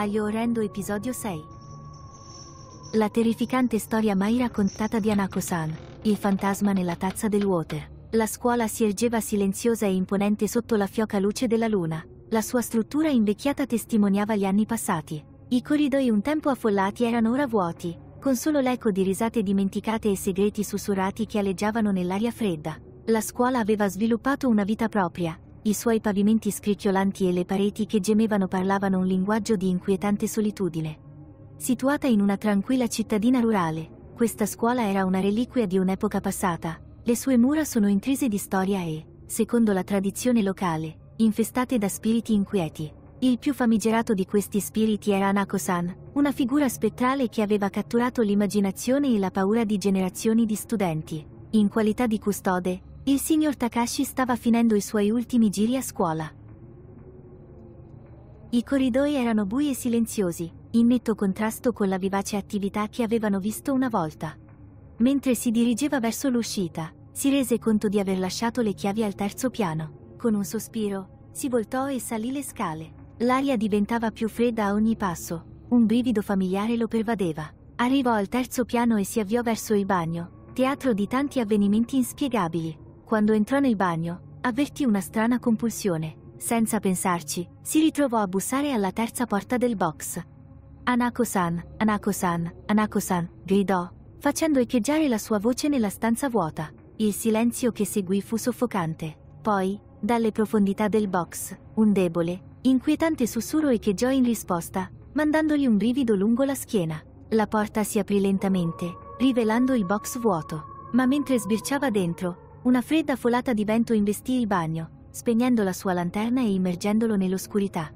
Aglio Orrendo Episodio 6 La terrificante storia mai raccontata di Anako-san, il fantasma nella tazza del water. La scuola si ergeva silenziosa e imponente sotto la fioca luce della luna. La sua struttura invecchiata testimoniava gli anni passati. I corridoi un tempo affollati erano ora vuoti, con solo l'eco di risate dimenticate e segreti sussurrati che aleggiavano nell'aria fredda. La scuola aveva sviluppato una vita propria, i suoi pavimenti scricchiolanti e le pareti che gemevano parlavano un linguaggio di inquietante solitudine. Situata in una tranquilla cittadina rurale, questa scuola era una reliquia di un'epoca passata, le sue mura sono intrise di storia e, secondo la tradizione locale, infestate da spiriti inquieti. Il più famigerato di questi spiriti era Anako-san, una figura spettrale che aveva catturato l'immaginazione e la paura di generazioni di studenti. In qualità di custode, il signor Takashi stava finendo i suoi ultimi giri a scuola. I corridoi erano bui e silenziosi, in netto contrasto con la vivace attività che avevano visto una volta. Mentre si dirigeva verso l'uscita, si rese conto di aver lasciato le chiavi al terzo piano. Con un sospiro, si voltò e salì le scale. L'aria diventava più fredda a ogni passo, un brivido familiare lo pervadeva. Arrivò al terzo piano e si avviò verso il bagno, teatro di tanti avvenimenti inspiegabili. Quando entrò nel bagno, avvertì una strana compulsione. Senza pensarci, si ritrovò a bussare alla terza porta del box. Anako-san, Anako-san, Anako-san, gridò, facendo echeggiare la sua voce nella stanza vuota. Il silenzio che seguì fu soffocante. Poi, dalle profondità del box, un debole, inquietante sussurro echeggiò in risposta, mandandogli un brivido lungo la schiena. La porta si aprì lentamente, rivelando il box vuoto. Ma mentre sbirciava dentro, una fredda folata di vento investì il bagno, spegnendo la sua lanterna e immergendolo nell'oscurità.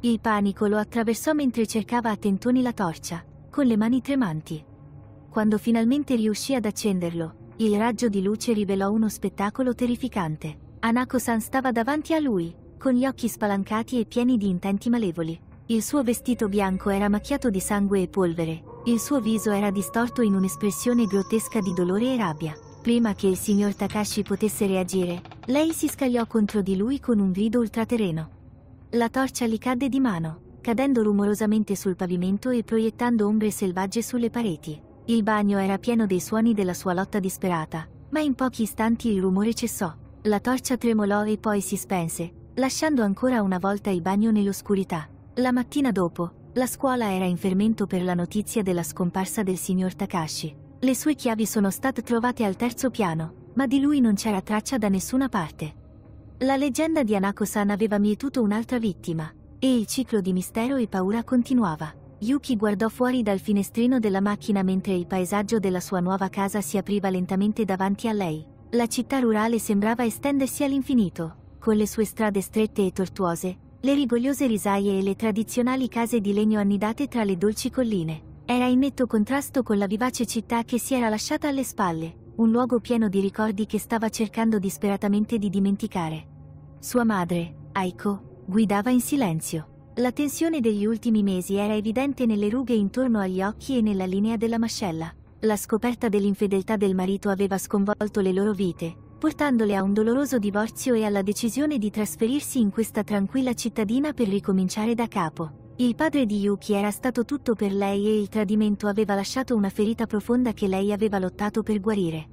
Il panico lo attraversò mentre cercava a tentoni la torcia, con le mani tremanti. Quando finalmente riuscì ad accenderlo, il raggio di luce rivelò uno spettacolo terrificante. Anako-san stava davanti a lui, con gli occhi spalancati e pieni di intenti malevoli. Il suo vestito bianco era macchiato di sangue e polvere, il suo viso era distorto in un'espressione grottesca di dolore e rabbia. Prima che il signor Takashi potesse reagire, lei si scagliò contro di lui con un grido ultraterreno. La torcia gli cadde di mano, cadendo rumorosamente sul pavimento e proiettando ombre selvagge sulle pareti. Il bagno era pieno dei suoni della sua lotta disperata, ma in pochi istanti il rumore cessò. La torcia tremolò e poi si spense, lasciando ancora una volta il bagno nell'oscurità. La mattina dopo, la scuola era in fermento per la notizia della scomparsa del signor Takashi. Le sue chiavi sono state trovate al terzo piano, ma di lui non c'era traccia da nessuna parte. La leggenda di Anako-san aveva mietuto un'altra vittima, e il ciclo di mistero e paura continuava. Yuki guardò fuori dal finestrino della macchina mentre il paesaggio della sua nuova casa si apriva lentamente davanti a lei. La città rurale sembrava estendersi all'infinito, con le sue strade strette e tortuose, le rigogliose risaie e le tradizionali case di legno annidate tra le dolci colline. Era in netto contrasto con la vivace città che si era lasciata alle spalle, un luogo pieno di ricordi che stava cercando disperatamente di dimenticare. Sua madre, Aiko, guidava in silenzio. La tensione degli ultimi mesi era evidente nelle rughe intorno agli occhi e nella linea della mascella. La scoperta dell'infedeltà del marito aveva sconvolto le loro vite, portandole a un doloroso divorzio e alla decisione di trasferirsi in questa tranquilla cittadina per ricominciare da capo. Il padre di Yuki era stato tutto per lei e il tradimento aveva lasciato una ferita profonda che lei aveva lottato per guarire.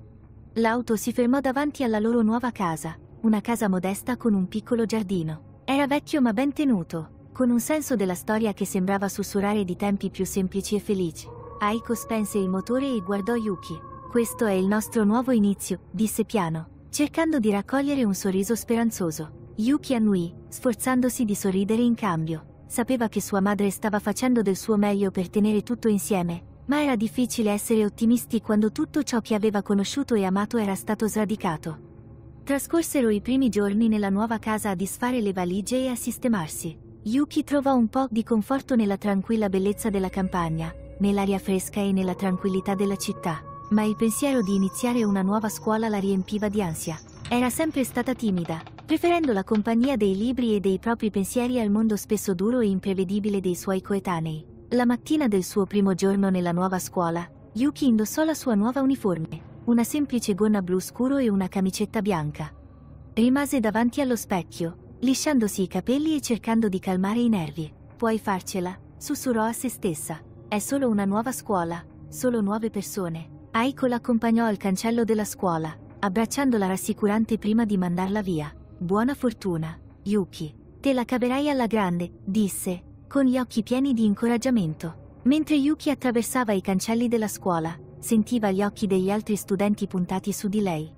L'auto si fermò davanti alla loro nuova casa, una casa modesta con un piccolo giardino. Era vecchio ma ben tenuto, con un senso della storia che sembrava sussurrare di tempi più semplici e felici. Aiko spense il motore e guardò Yuki. Questo è il nostro nuovo inizio, disse piano cercando di raccogliere un sorriso speranzoso. Yuki annui, sforzandosi di sorridere in cambio. Sapeva che sua madre stava facendo del suo meglio per tenere tutto insieme, ma era difficile essere ottimisti quando tutto ciò che aveva conosciuto e amato era stato sradicato. Trascorsero i primi giorni nella nuova casa a disfare le valigie e a sistemarsi. Yuki trovò un po' di conforto nella tranquilla bellezza della campagna, nell'aria fresca e nella tranquillità della città ma il pensiero di iniziare una nuova scuola la riempiva di ansia. Era sempre stata timida, preferendo la compagnia dei libri e dei propri pensieri al mondo spesso duro e imprevedibile dei suoi coetanei. La mattina del suo primo giorno nella nuova scuola, Yuki indossò la sua nuova uniforme, una semplice gonna blu scuro e una camicetta bianca. Rimase davanti allo specchio, lisciandosi i capelli e cercando di calmare i nervi. Puoi farcela, sussurrò a se stessa. È solo una nuova scuola, solo nuove persone. Aiko l'accompagnò al cancello della scuola, abbracciandola rassicurante prima di mandarla via. Buona fortuna, Yuki. Te la caverai alla grande, disse, con gli occhi pieni di incoraggiamento. Mentre Yuki attraversava i cancelli della scuola, sentiva gli occhi degli altri studenti puntati su di lei.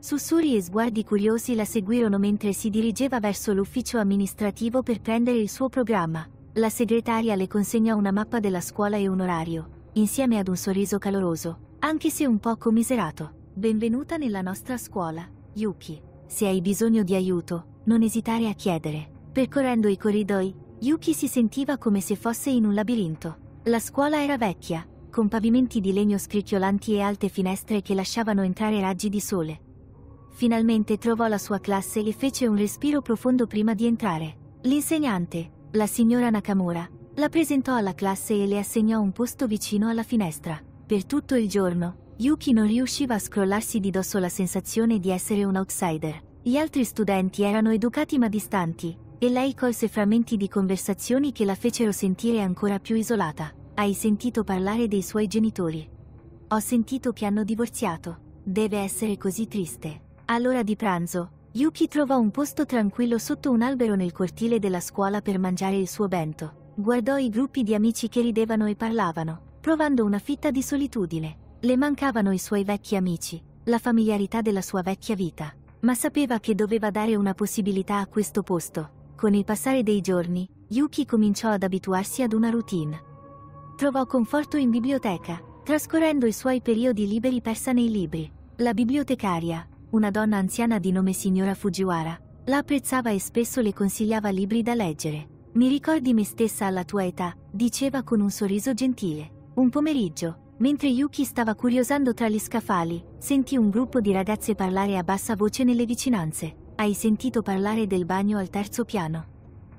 Sussuri e sguardi curiosi la seguirono mentre si dirigeva verso l'ufficio amministrativo per prendere il suo programma. La segretaria le consegnò una mappa della scuola e un orario, insieme ad un sorriso caloroso, anche se un po' commiserato. Benvenuta nella nostra scuola, Yuki. Se hai bisogno di aiuto, non esitare a chiedere. Percorrendo i corridoi, Yuki si sentiva come se fosse in un labirinto. La scuola era vecchia, con pavimenti di legno scricchiolanti e alte finestre che lasciavano entrare raggi di sole. Finalmente trovò la sua classe e fece un respiro profondo prima di entrare. L'insegnante, la signora Nakamura, la presentò alla classe e le assegnò un posto vicino alla finestra. Per tutto il giorno, Yuki non riusciva a scrollarsi di dosso la sensazione di essere un outsider. Gli altri studenti erano educati ma distanti, e lei colse frammenti di conversazioni che la fecero sentire ancora più isolata. Hai sentito parlare dei suoi genitori. Ho sentito che hanno divorziato. Deve essere così triste. All'ora di pranzo, Yuki trovò un posto tranquillo sotto un albero nel cortile della scuola per mangiare il suo bento guardò i gruppi di amici che ridevano e parlavano, provando una fitta di solitudine. Le mancavano i suoi vecchi amici, la familiarità della sua vecchia vita, ma sapeva che doveva dare una possibilità a questo posto. Con il passare dei giorni, Yuki cominciò ad abituarsi ad una routine. Trovò conforto in biblioteca, trascorrendo i suoi periodi liberi persa nei libri. La bibliotecaria, una donna anziana di nome signora Fujiwara, la apprezzava e spesso le consigliava libri da leggere. Mi ricordi me stessa alla tua età, diceva con un sorriso gentile. Un pomeriggio, mentre Yuki stava curiosando tra gli scaffali, sentì un gruppo di ragazze parlare a bassa voce nelle vicinanze. Hai sentito parlare del bagno al terzo piano?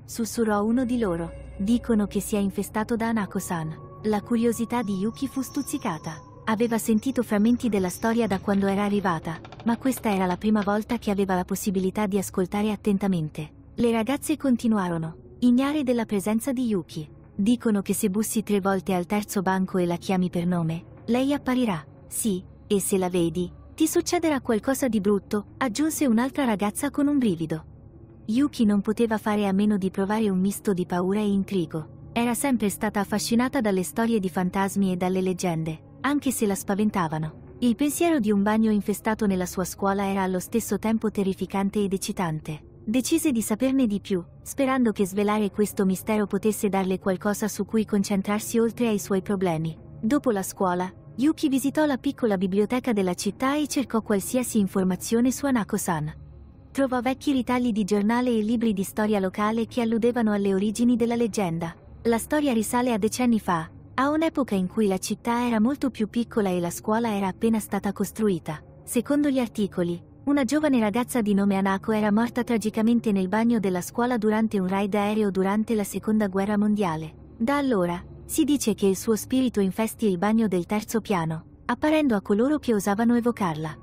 Sussurrò uno di loro. Dicono che si è infestato da Anako-san. La curiosità di Yuki fu stuzzicata. Aveva sentito frammenti della storia da quando era arrivata, ma questa era la prima volta che aveva la possibilità di ascoltare attentamente. Le ragazze continuarono, ignari della presenza di Yuki. Dicono che se bussi tre volte al terzo banco e la chiami per nome, lei apparirà. Sì, e se la vedi, ti succederà qualcosa di brutto, aggiunse un'altra ragazza con un brivido. Yuki non poteva fare a meno di provare un misto di paura e intrigo. Era sempre stata affascinata dalle storie di fantasmi e dalle leggende, anche se la spaventavano. Il pensiero di un bagno infestato nella sua scuola era allo stesso tempo terrificante ed eccitante. Decise di saperne di più, sperando che svelare questo mistero potesse darle qualcosa su cui concentrarsi oltre ai suoi problemi. Dopo la scuola, Yuki visitò la piccola biblioteca della città e cercò qualsiasi informazione su Anako-san. Trovò vecchi ritagli di giornale e libri di storia locale che alludevano alle origini della leggenda. La storia risale a decenni fa, a un'epoca in cui la città era molto più piccola e la scuola era appena stata costruita. Secondo gli articoli, una giovane ragazza di nome Anako era morta tragicamente nel bagno della scuola durante un raid aereo durante la seconda guerra mondiale. Da allora, si dice che il suo spirito infesti il bagno del terzo piano, apparendo a coloro che osavano evocarla.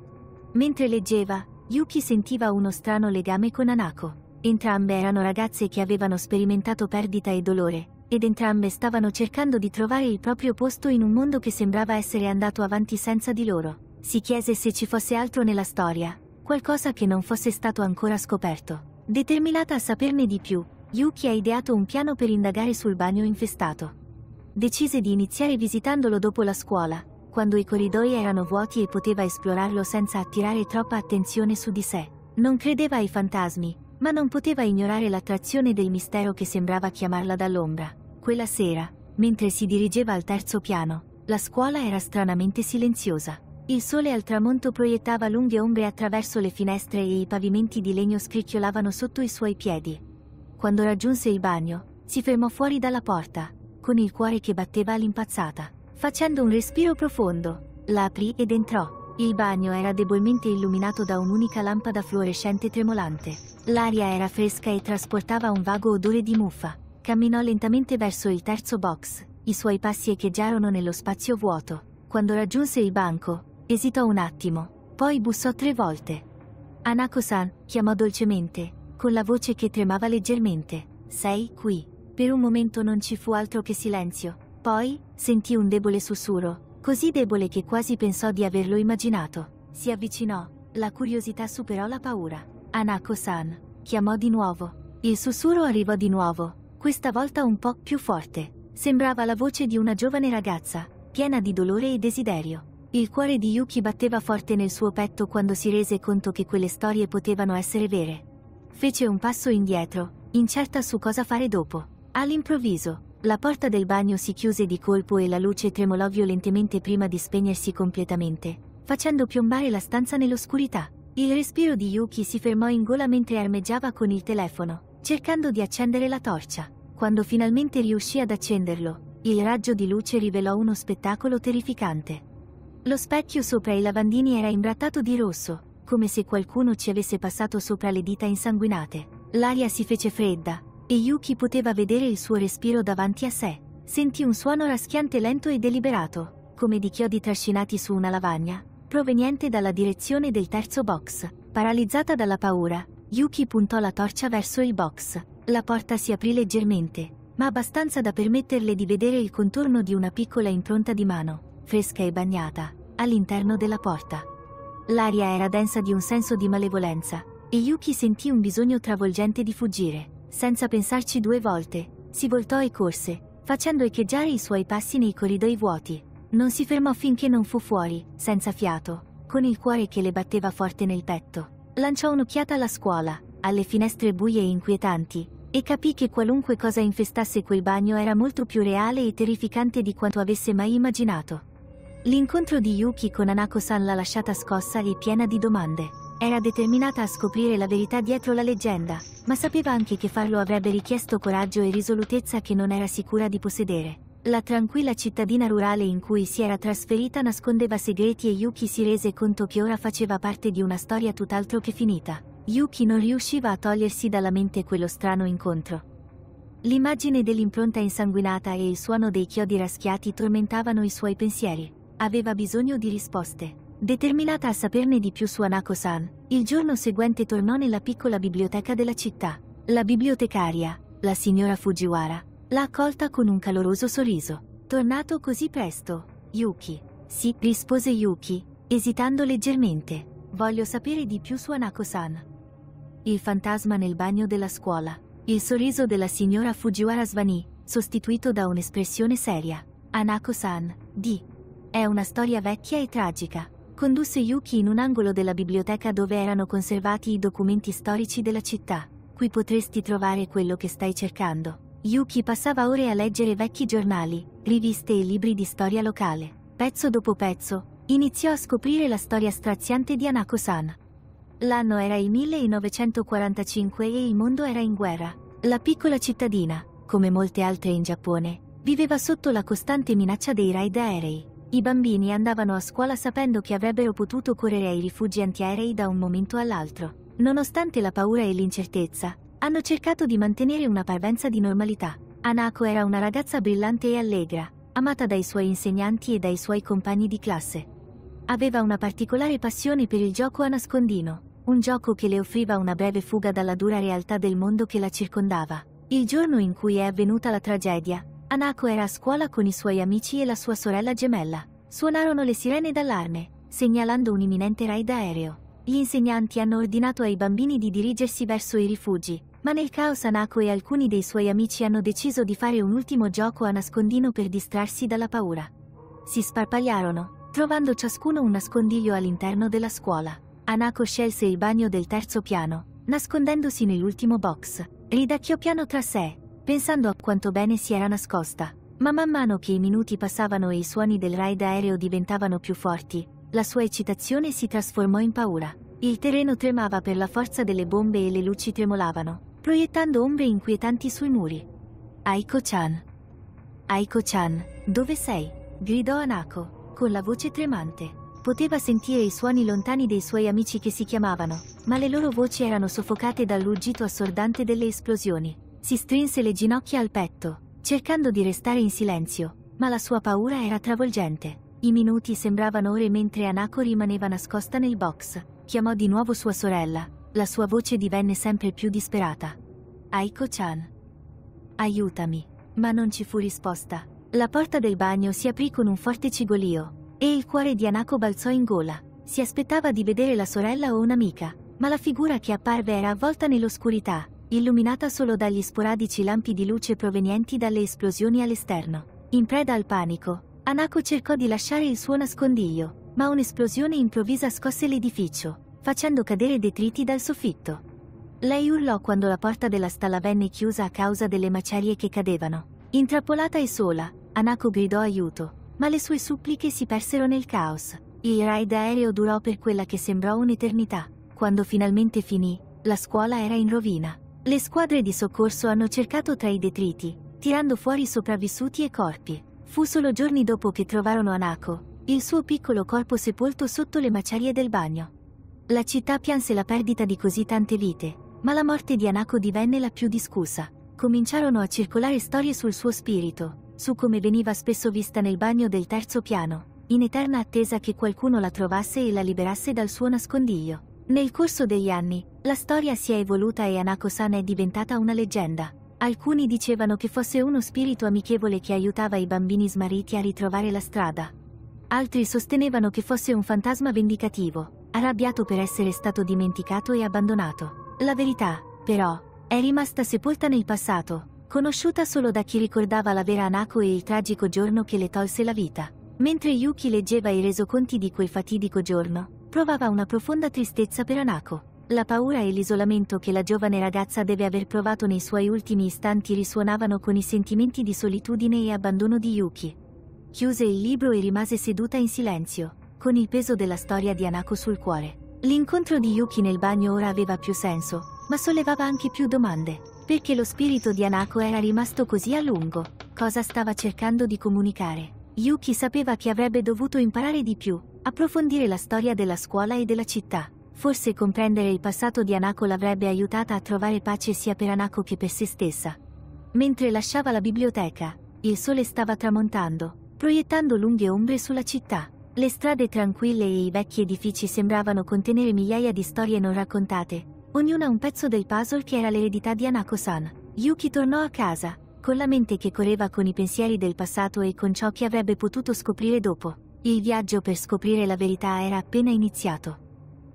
Mentre leggeva, Yuki sentiva uno strano legame con Anako. Entrambe erano ragazze che avevano sperimentato perdita e dolore, ed entrambe stavano cercando di trovare il proprio posto in un mondo che sembrava essere andato avanti senza di loro. Si chiese se ci fosse altro nella storia, qualcosa che non fosse stato ancora scoperto. Determinata a saperne di più, Yuki ha ideato un piano per indagare sul bagno infestato. Decise di iniziare visitandolo dopo la scuola, quando i corridoi erano vuoti e poteva esplorarlo senza attirare troppa attenzione su di sé. Non credeva ai fantasmi, ma non poteva ignorare l'attrazione del mistero che sembrava chiamarla dall'ombra. Quella sera, mentre si dirigeva al terzo piano, la scuola era stranamente silenziosa. Il sole al tramonto proiettava lunghe ombre attraverso le finestre e i pavimenti di legno scricchiolavano sotto i suoi piedi. Quando raggiunse il bagno, si fermò fuori dalla porta, con il cuore che batteva all'impazzata. Facendo un respiro profondo, la aprì ed entrò. Il bagno era debolmente illuminato da un'unica lampada fluorescente tremolante. L'aria era fresca e trasportava un vago odore di muffa. Camminò lentamente verso il terzo box, i suoi passi echeggiarono nello spazio vuoto. Quando raggiunse il banco, Esitò un attimo, poi bussò tre volte. Anako-san chiamò dolcemente, con la voce che tremava leggermente. Sei qui. Per un momento non ci fu altro che silenzio. Poi, sentì un debole sussurro, così debole che quasi pensò di averlo immaginato. Si avvicinò, la curiosità superò la paura. Anako-san chiamò di nuovo. Il sussurro arrivò di nuovo, questa volta un po' più forte. Sembrava la voce di una giovane ragazza, piena di dolore e desiderio. Il cuore di Yuki batteva forte nel suo petto quando si rese conto che quelle storie potevano essere vere. Fece un passo indietro, incerta su cosa fare dopo. All'improvviso, la porta del bagno si chiuse di colpo e la luce tremolò violentemente prima di spegnersi completamente, facendo piombare la stanza nell'oscurità. Il respiro di Yuki si fermò in gola mentre armeggiava con il telefono, cercando di accendere la torcia. Quando finalmente riuscì ad accenderlo, il raggio di luce rivelò uno spettacolo terrificante. Lo specchio sopra i lavandini era imbrattato di rosso, come se qualcuno ci avesse passato sopra le dita insanguinate. L'aria si fece fredda, e Yuki poteva vedere il suo respiro davanti a sé. Sentì un suono raschiante lento e deliberato, come di chiodi trascinati su una lavagna, proveniente dalla direzione del terzo box. Paralizzata dalla paura, Yuki puntò la torcia verso il box. La porta si aprì leggermente, ma abbastanza da permetterle di vedere il contorno di una piccola impronta di mano fresca e bagnata, all'interno della porta. L'aria era densa di un senso di malevolenza, e Yuki sentì un bisogno travolgente di fuggire. Senza pensarci due volte, si voltò e corse, facendo echeggiare i suoi passi nei corridoi vuoti. Non si fermò finché non fu fuori, senza fiato, con il cuore che le batteva forte nel petto. Lanciò un'occhiata alla scuola, alle finestre buie e inquietanti, e capì che qualunque cosa infestasse quel bagno era molto più reale e terrificante di quanto avesse mai immaginato. L'incontro di Yuki con Anako-san l'ha lasciata scossa e piena di domande. Era determinata a scoprire la verità dietro la leggenda, ma sapeva anche che farlo avrebbe richiesto coraggio e risolutezza che non era sicura di possedere. La tranquilla cittadina rurale in cui si era trasferita nascondeva segreti e Yuki si rese conto che ora faceva parte di una storia tutt'altro che finita. Yuki non riusciva a togliersi dalla mente quello strano incontro. L'immagine dell'impronta insanguinata e il suono dei chiodi raschiati tormentavano i suoi pensieri aveva bisogno di risposte. Determinata a saperne di più su Anako-san, il giorno seguente tornò nella piccola biblioteca della città. La bibliotecaria, la signora Fujiwara, l'ha accolta con un caloroso sorriso. Tornato così presto, Yuki. Sì, rispose Yuki, esitando leggermente. Voglio sapere di più su Anako-san. Il fantasma nel bagno della scuola. Il sorriso della signora Fujiwara svanì, sostituito da un'espressione seria. Anako-san, di. È una storia vecchia e tragica. Condusse Yuki in un angolo della biblioteca dove erano conservati i documenti storici della città. Qui potresti trovare quello che stai cercando. Yuki passava ore a leggere vecchi giornali, riviste e libri di storia locale. Pezzo dopo pezzo, iniziò a scoprire la storia straziante di Anako-san. L'anno era il 1945 e il mondo era in guerra. La piccola cittadina, come molte altre in Giappone, viveva sotto la costante minaccia dei raid aerei. I bambini andavano a scuola sapendo che avrebbero potuto correre ai rifugi antiaerei da un momento all'altro. Nonostante la paura e l'incertezza, hanno cercato di mantenere una parvenza di normalità. Anako era una ragazza brillante e allegra, amata dai suoi insegnanti e dai suoi compagni di classe. Aveva una particolare passione per il gioco a nascondino, un gioco che le offriva una breve fuga dalla dura realtà del mondo che la circondava. Il giorno in cui è avvenuta la tragedia, Anako era a scuola con i suoi amici e la sua sorella gemella. Suonarono le sirene d'allarme, segnalando un imminente raid aereo. Gli insegnanti hanno ordinato ai bambini di dirigersi verso i rifugi, ma nel caos Anako e alcuni dei suoi amici hanno deciso di fare un ultimo gioco a nascondino per distrarsi dalla paura. Si sparpagliarono, trovando ciascuno un nascondiglio all'interno della scuola. Anako scelse il bagno del terzo piano, nascondendosi nell'ultimo box. Ridacchiò piano tra sé, pensando a quanto bene si era nascosta. Ma man mano che i minuti passavano e i suoni del raid aereo diventavano più forti, la sua eccitazione si trasformò in paura. Il terreno tremava per la forza delle bombe e le luci tremolavano, proiettando ombre inquietanti sui muri. Aiko-chan. Aiko-chan, dove sei? gridò Anako, con la voce tremante. Poteva sentire i suoni lontani dei suoi amici che si chiamavano, ma le loro voci erano soffocate dal ruggito assordante delle esplosioni. Si strinse le ginocchia al petto, cercando di restare in silenzio, ma la sua paura era travolgente. I minuti sembravano ore mentre Anako rimaneva nascosta nel box. Chiamò di nuovo sua sorella. La sua voce divenne sempre più disperata. Aiko-chan. Aiutami. Ma non ci fu risposta. La porta del bagno si aprì con un forte cigolio, e il cuore di Anako balzò in gola. Si aspettava di vedere la sorella o un'amica, ma la figura che apparve era avvolta nell'oscurità, illuminata solo dagli sporadici lampi di luce provenienti dalle esplosioni all'esterno. In preda al panico, Anako cercò di lasciare il suo nascondiglio, ma un'esplosione improvvisa scosse l'edificio, facendo cadere detriti dal soffitto. Lei urlò quando la porta della stalla venne chiusa a causa delle macerie che cadevano. Intrappolata e sola, Anako gridò aiuto, ma le sue suppliche si persero nel caos. Il raid aereo durò per quella che sembrò un'eternità. Quando finalmente finì, la scuola era in rovina. Le squadre di soccorso hanno cercato tra i detriti, tirando fuori sopravvissuti e corpi. Fu solo giorni dopo che trovarono Anako, il suo piccolo corpo sepolto sotto le macerie del bagno. La città pianse la perdita di così tante vite, ma la morte di Anako divenne la più discussa. Cominciarono a circolare storie sul suo spirito, su come veniva spesso vista nel bagno del terzo piano, in eterna attesa che qualcuno la trovasse e la liberasse dal suo nascondiglio. Nel corso degli anni, la storia si è evoluta e Anako-san è diventata una leggenda. Alcuni dicevano che fosse uno spirito amichevole che aiutava i bambini smarriti a ritrovare la strada. Altri sostenevano che fosse un fantasma vendicativo, arrabbiato per essere stato dimenticato e abbandonato. La verità, però, è rimasta sepolta nel passato, conosciuta solo da chi ricordava la vera Anako e il tragico giorno che le tolse la vita. Mentre Yuki leggeva i resoconti di quel fatidico giorno, provava una profonda tristezza per Anako. La paura e l'isolamento che la giovane ragazza deve aver provato nei suoi ultimi istanti risuonavano con i sentimenti di solitudine e abbandono di Yuki. Chiuse il libro e rimase seduta in silenzio, con il peso della storia di Anako sul cuore. L'incontro di Yuki nel bagno ora aveva più senso, ma sollevava anche più domande, perché lo spirito di Anako era rimasto così a lungo. Cosa stava cercando di comunicare? Yuki sapeva che avrebbe dovuto imparare di più, approfondire la storia della scuola e della città Forse comprendere il passato di Anako l'avrebbe aiutata a trovare pace sia per Anako che per se stessa. Mentre lasciava la biblioteca, il sole stava tramontando, proiettando lunghe ombre sulla città. Le strade tranquille e i vecchi edifici sembravano contenere migliaia di storie non raccontate, ognuna un pezzo del puzzle che era l'eredità di Anako-san. Yuki tornò a casa, con la mente che correva con i pensieri del passato e con ciò che avrebbe potuto scoprire dopo. Il viaggio per scoprire la verità era appena iniziato.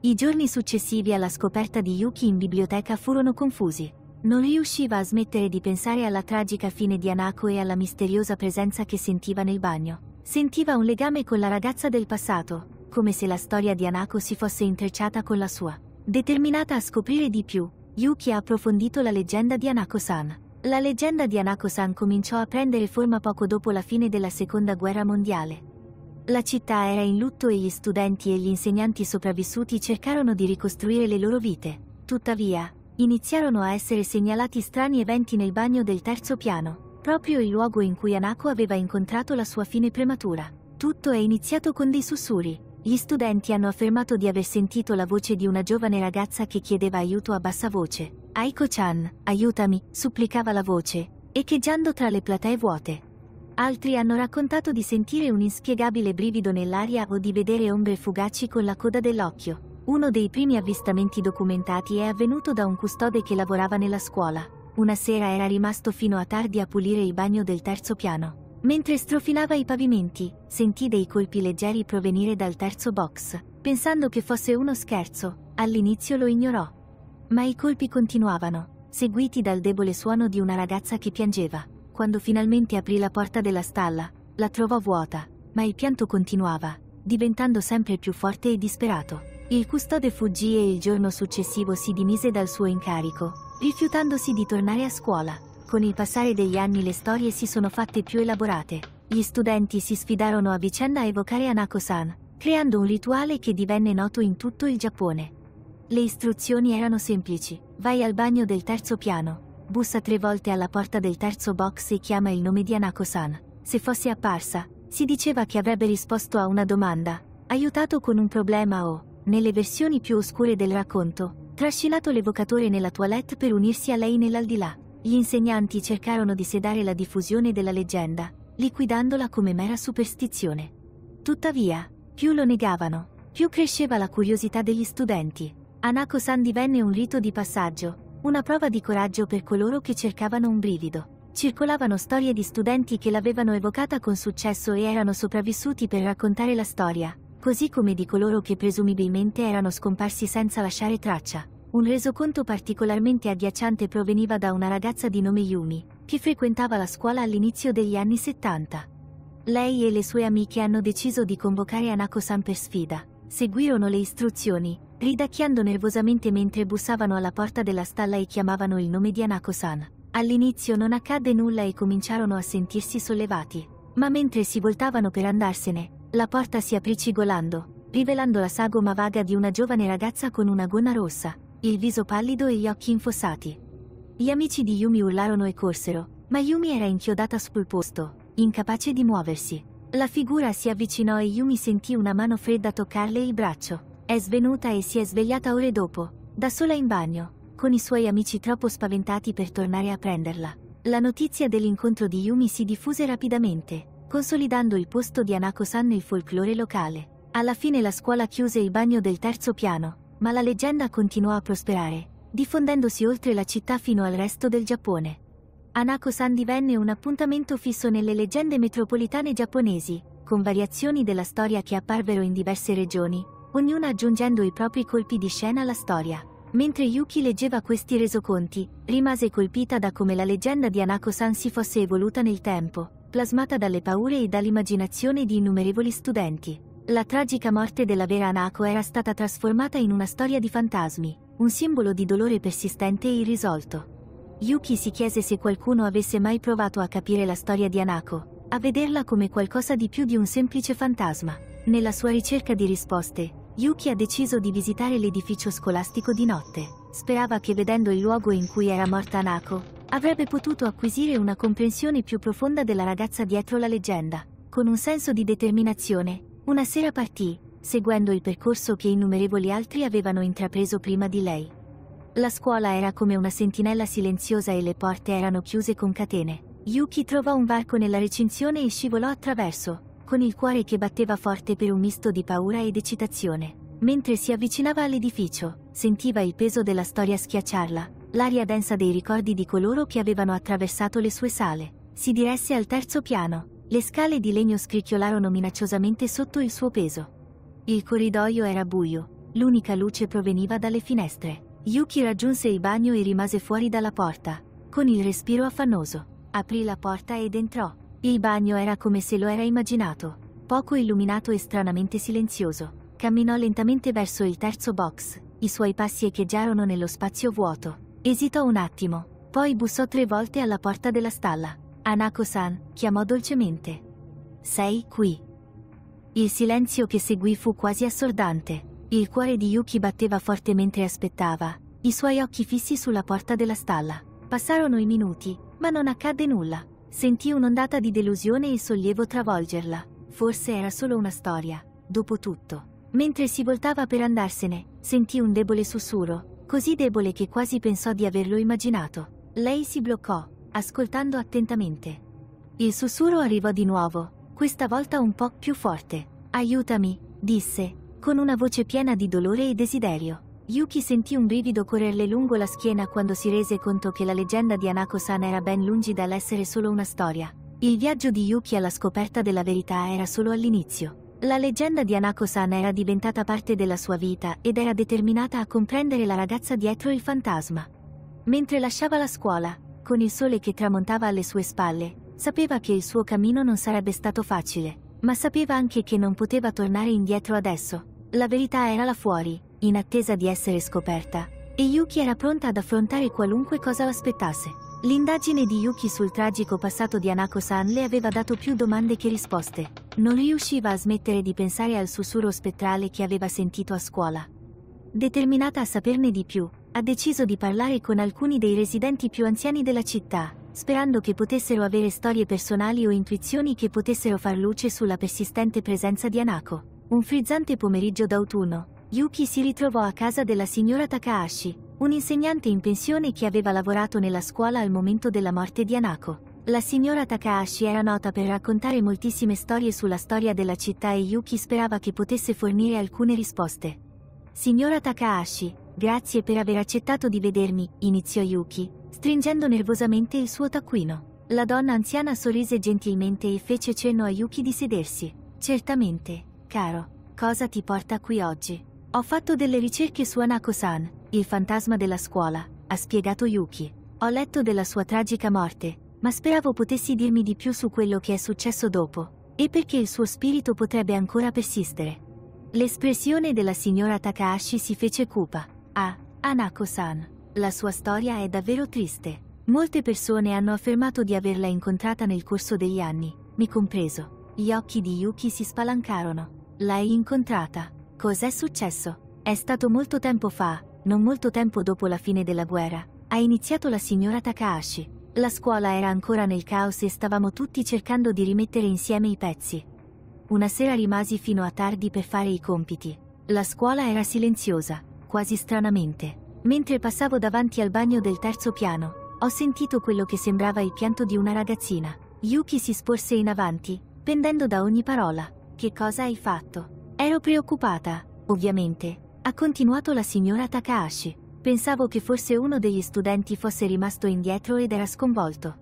I giorni successivi alla scoperta di Yuki in biblioteca furono confusi. Non riusciva a smettere di pensare alla tragica fine di Anako e alla misteriosa presenza che sentiva nel bagno. Sentiva un legame con la ragazza del passato, come se la storia di Anako si fosse intrecciata con la sua. Determinata a scoprire di più, Yuki ha approfondito la leggenda di Anako-san. La leggenda di Anako-san cominciò a prendere forma poco dopo la fine della Seconda Guerra Mondiale. La città era in lutto e gli studenti e gli insegnanti sopravvissuti cercarono di ricostruire le loro vite. Tuttavia, iniziarono a essere segnalati strani eventi nel bagno del terzo piano, proprio il luogo in cui Anako aveva incontrato la sua fine prematura. Tutto è iniziato con dei sussuri. Gli studenti hanno affermato di aver sentito la voce di una giovane ragazza che chiedeva aiuto a bassa voce. Aiko-chan, aiutami, supplicava la voce, echeggiando tra le platee vuote. Altri hanno raccontato di sentire un inspiegabile brivido nell'aria o di vedere ombre fugaci con la coda dell'occhio. Uno dei primi avvistamenti documentati è avvenuto da un custode che lavorava nella scuola. Una sera era rimasto fino a tardi a pulire il bagno del terzo piano. Mentre strofinava i pavimenti, sentì dei colpi leggeri provenire dal terzo box. Pensando che fosse uno scherzo, all'inizio lo ignorò. Ma i colpi continuavano, seguiti dal debole suono di una ragazza che piangeva. Quando finalmente aprì la porta della stalla, la trovò vuota, ma il pianto continuava, diventando sempre più forte e disperato. Il custode fuggì e il giorno successivo si dimise dal suo incarico, rifiutandosi di tornare a scuola. Con il passare degli anni le storie si sono fatte più elaborate. Gli studenti si sfidarono a vicenda a evocare Anako-san, creando un rituale che divenne noto in tutto il Giappone. Le istruzioni erano semplici. Vai al bagno del terzo piano, bussa tre volte alla porta del terzo box e chiama il nome di Anako-san. Se fosse apparsa, si diceva che avrebbe risposto a una domanda, aiutato con un problema o, nelle versioni più oscure del racconto, trascinato l'evocatore nella toilette per unirsi a lei nell'aldilà. Gli insegnanti cercarono di sedare la diffusione della leggenda, liquidandola come mera superstizione. Tuttavia, più lo negavano, più cresceva la curiosità degli studenti. Anako-san divenne un rito di passaggio, una prova di coraggio per coloro che cercavano un brivido. Circolavano storie di studenti che l'avevano evocata con successo e erano sopravvissuti per raccontare la storia, così come di coloro che presumibilmente erano scomparsi senza lasciare traccia. Un resoconto particolarmente agghiacciante proveniva da una ragazza di nome Yumi, che frequentava la scuola all'inizio degli anni 70. Lei e le sue amiche hanno deciso di convocare Anako-san per sfida, Seguirono le istruzioni, ridacchiando nervosamente mentre bussavano alla porta della stalla e chiamavano il nome di Anako-san. All'inizio non accadde nulla e cominciarono a sentirsi sollevati. Ma mentre si voltavano per andarsene, la porta si aprì cigolando, rivelando la sagoma vaga di una giovane ragazza con una gonna rossa, il viso pallido e gli occhi infossati. Gli amici di Yumi urlarono e corsero, ma Yumi era inchiodata sul posto, incapace di muoversi. La figura si avvicinò e Yumi sentì una mano fredda toccarle il braccio. È svenuta e si è svegliata ore dopo, da sola in bagno, con i suoi amici troppo spaventati per tornare a prenderla. La notizia dell'incontro di Yumi si diffuse rapidamente, consolidando il posto di Anako-san nel folklore locale. Alla fine la scuola chiuse il bagno del terzo piano, ma la leggenda continuò a prosperare, diffondendosi oltre la città fino al resto del Giappone. Anako-san divenne un appuntamento fisso nelle leggende metropolitane giapponesi, con variazioni della storia che apparvero in diverse regioni, ognuna aggiungendo i propri colpi di scena alla storia. Mentre Yuki leggeva questi resoconti, rimase colpita da come la leggenda di Anako-san si fosse evoluta nel tempo, plasmata dalle paure e dall'immaginazione di innumerevoli studenti. La tragica morte della vera Anako era stata trasformata in una storia di fantasmi, un simbolo di dolore persistente e irrisolto. Yuki si chiese se qualcuno avesse mai provato a capire la storia di Anako, a vederla come qualcosa di più di un semplice fantasma. Nella sua ricerca di risposte, Yuki ha deciso di visitare l'edificio scolastico di notte. Sperava che vedendo il luogo in cui era morta Anako, avrebbe potuto acquisire una comprensione più profonda della ragazza dietro la leggenda. Con un senso di determinazione, una sera partì, seguendo il percorso che innumerevoli altri avevano intrapreso prima di lei. La scuola era come una sentinella silenziosa e le porte erano chiuse con catene. Yuki trovò un varco nella recinzione e scivolò attraverso, con il cuore che batteva forte per un misto di paura ed eccitazione. Mentre si avvicinava all'edificio, sentiva il peso della storia schiacciarla, l'aria densa dei ricordi di coloro che avevano attraversato le sue sale. Si diresse al terzo piano. Le scale di legno scricchiolarono minacciosamente sotto il suo peso. Il corridoio era buio, l'unica luce proveniva dalle finestre. Yuki raggiunse il bagno e rimase fuori dalla porta, con il respiro affannoso. Aprì la porta ed entrò. Il bagno era come se lo era immaginato, poco illuminato e stranamente silenzioso. Camminò lentamente verso il terzo box, i suoi passi echeggiarono nello spazio vuoto. Esitò un attimo, poi bussò tre volte alla porta della stalla. Anako-san chiamò dolcemente. Sei qui. Il silenzio che seguì fu quasi assordante. Il cuore di Yuki batteva forte mentre aspettava, i suoi occhi fissi sulla porta della stalla. Passarono i minuti, ma non accadde nulla. Sentì un'ondata di delusione e sollievo travolgerla. Forse era solo una storia, dopo tutto. Mentre si voltava per andarsene, sentì un debole sussurro, così debole che quasi pensò di averlo immaginato. Lei si bloccò, ascoltando attentamente. Il sussurro arrivò di nuovo, questa volta un po' più forte. Aiutami, disse, con una voce piena di dolore e desiderio. Yuki sentì un brivido correrle lungo la schiena quando si rese conto che la leggenda di Anako-san era ben lungi dall'essere solo una storia. Il viaggio di Yuki alla scoperta della verità era solo all'inizio. La leggenda di Anako-san era diventata parte della sua vita ed era determinata a comprendere la ragazza dietro il fantasma. Mentre lasciava la scuola, con il sole che tramontava alle sue spalle, sapeva che il suo cammino non sarebbe stato facile, ma sapeva anche che non poteva tornare indietro adesso la verità era là fuori, in attesa di essere scoperta, e Yuki era pronta ad affrontare qualunque cosa l'aspettasse. L'indagine di Yuki sul tragico passato di Anako-san le aveva dato più domande che risposte. Non riusciva a smettere di pensare al sussurro spettrale che aveva sentito a scuola. Determinata a saperne di più, ha deciso di parlare con alcuni dei residenti più anziani della città, sperando che potessero avere storie personali o intuizioni che potessero far luce sulla persistente presenza di Anako. Un frizzante pomeriggio d'autunno, Yuki si ritrovò a casa della signora Takahashi, un'insegnante in pensione che aveva lavorato nella scuola al momento della morte di Anako. La signora Takahashi era nota per raccontare moltissime storie sulla storia della città e Yuki sperava che potesse fornire alcune risposte. Signora Takahashi, grazie per aver accettato di vedermi, iniziò Yuki, stringendo nervosamente il suo taccuino. La donna anziana sorrise gentilmente e fece cenno a Yuki di sedersi. Certamente. Caro, cosa ti porta qui oggi? Ho fatto delle ricerche su Anako-san, il fantasma della scuola, ha spiegato Yuki. Ho letto della sua tragica morte, ma speravo potessi dirmi di più su quello che è successo dopo, e perché il suo spirito potrebbe ancora persistere. L'espressione della signora Takahashi si fece cupa. Ah, Anako-san, la sua storia è davvero triste. Molte persone hanno affermato di averla incontrata nel corso degli anni, mi compreso. Gli occhi di Yuki si spalancarono. L'hai incontrata. Cos'è successo? È stato molto tempo fa, non molto tempo dopo la fine della guerra. Ha iniziato la signora Takahashi. La scuola era ancora nel caos e stavamo tutti cercando di rimettere insieme i pezzi. Una sera rimasi fino a tardi per fare i compiti. La scuola era silenziosa, quasi stranamente. Mentre passavo davanti al bagno del terzo piano, ho sentito quello che sembrava il pianto di una ragazzina. Yuki si sporse in avanti, pendendo da ogni parola. Che cosa hai fatto? Ero preoccupata, ovviamente, ha continuato la signora Takahashi. Pensavo che forse uno degli studenti fosse rimasto indietro ed era sconvolto.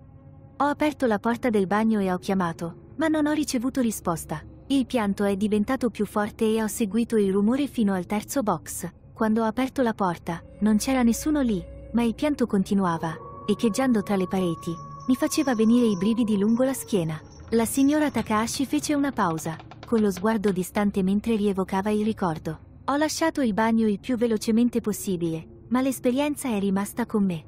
Ho aperto la porta del bagno e ho chiamato, ma non ho ricevuto risposta. Il pianto è diventato più forte e ho seguito il rumore fino al terzo box. Quando ho aperto la porta, non c'era nessuno lì, ma il pianto continuava, echeggiando tra le pareti, mi faceva venire i brividi lungo la schiena. La signora Takahashi fece una pausa, con lo sguardo distante mentre rievocava il ricordo. Ho lasciato il bagno il più velocemente possibile, ma l'esperienza è rimasta con me.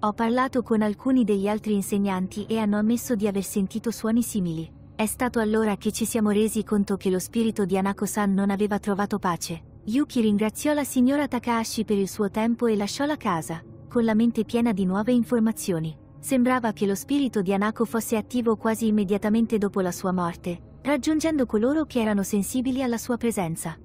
Ho parlato con alcuni degli altri insegnanti e hanno ammesso di aver sentito suoni simili. È stato allora che ci siamo resi conto che lo spirito di Anako-san non aveva trovato pace. Yuki ringraziò la signora Takahashi per il suo tempo e lasciò la casa, con la mente piena di nuove informazioni. Sembrava che lo spirito di Anako fosse attivo quasi immediatamente dopo la sua morte, raggiungendo coloro che erano sensibili alla sua presenza.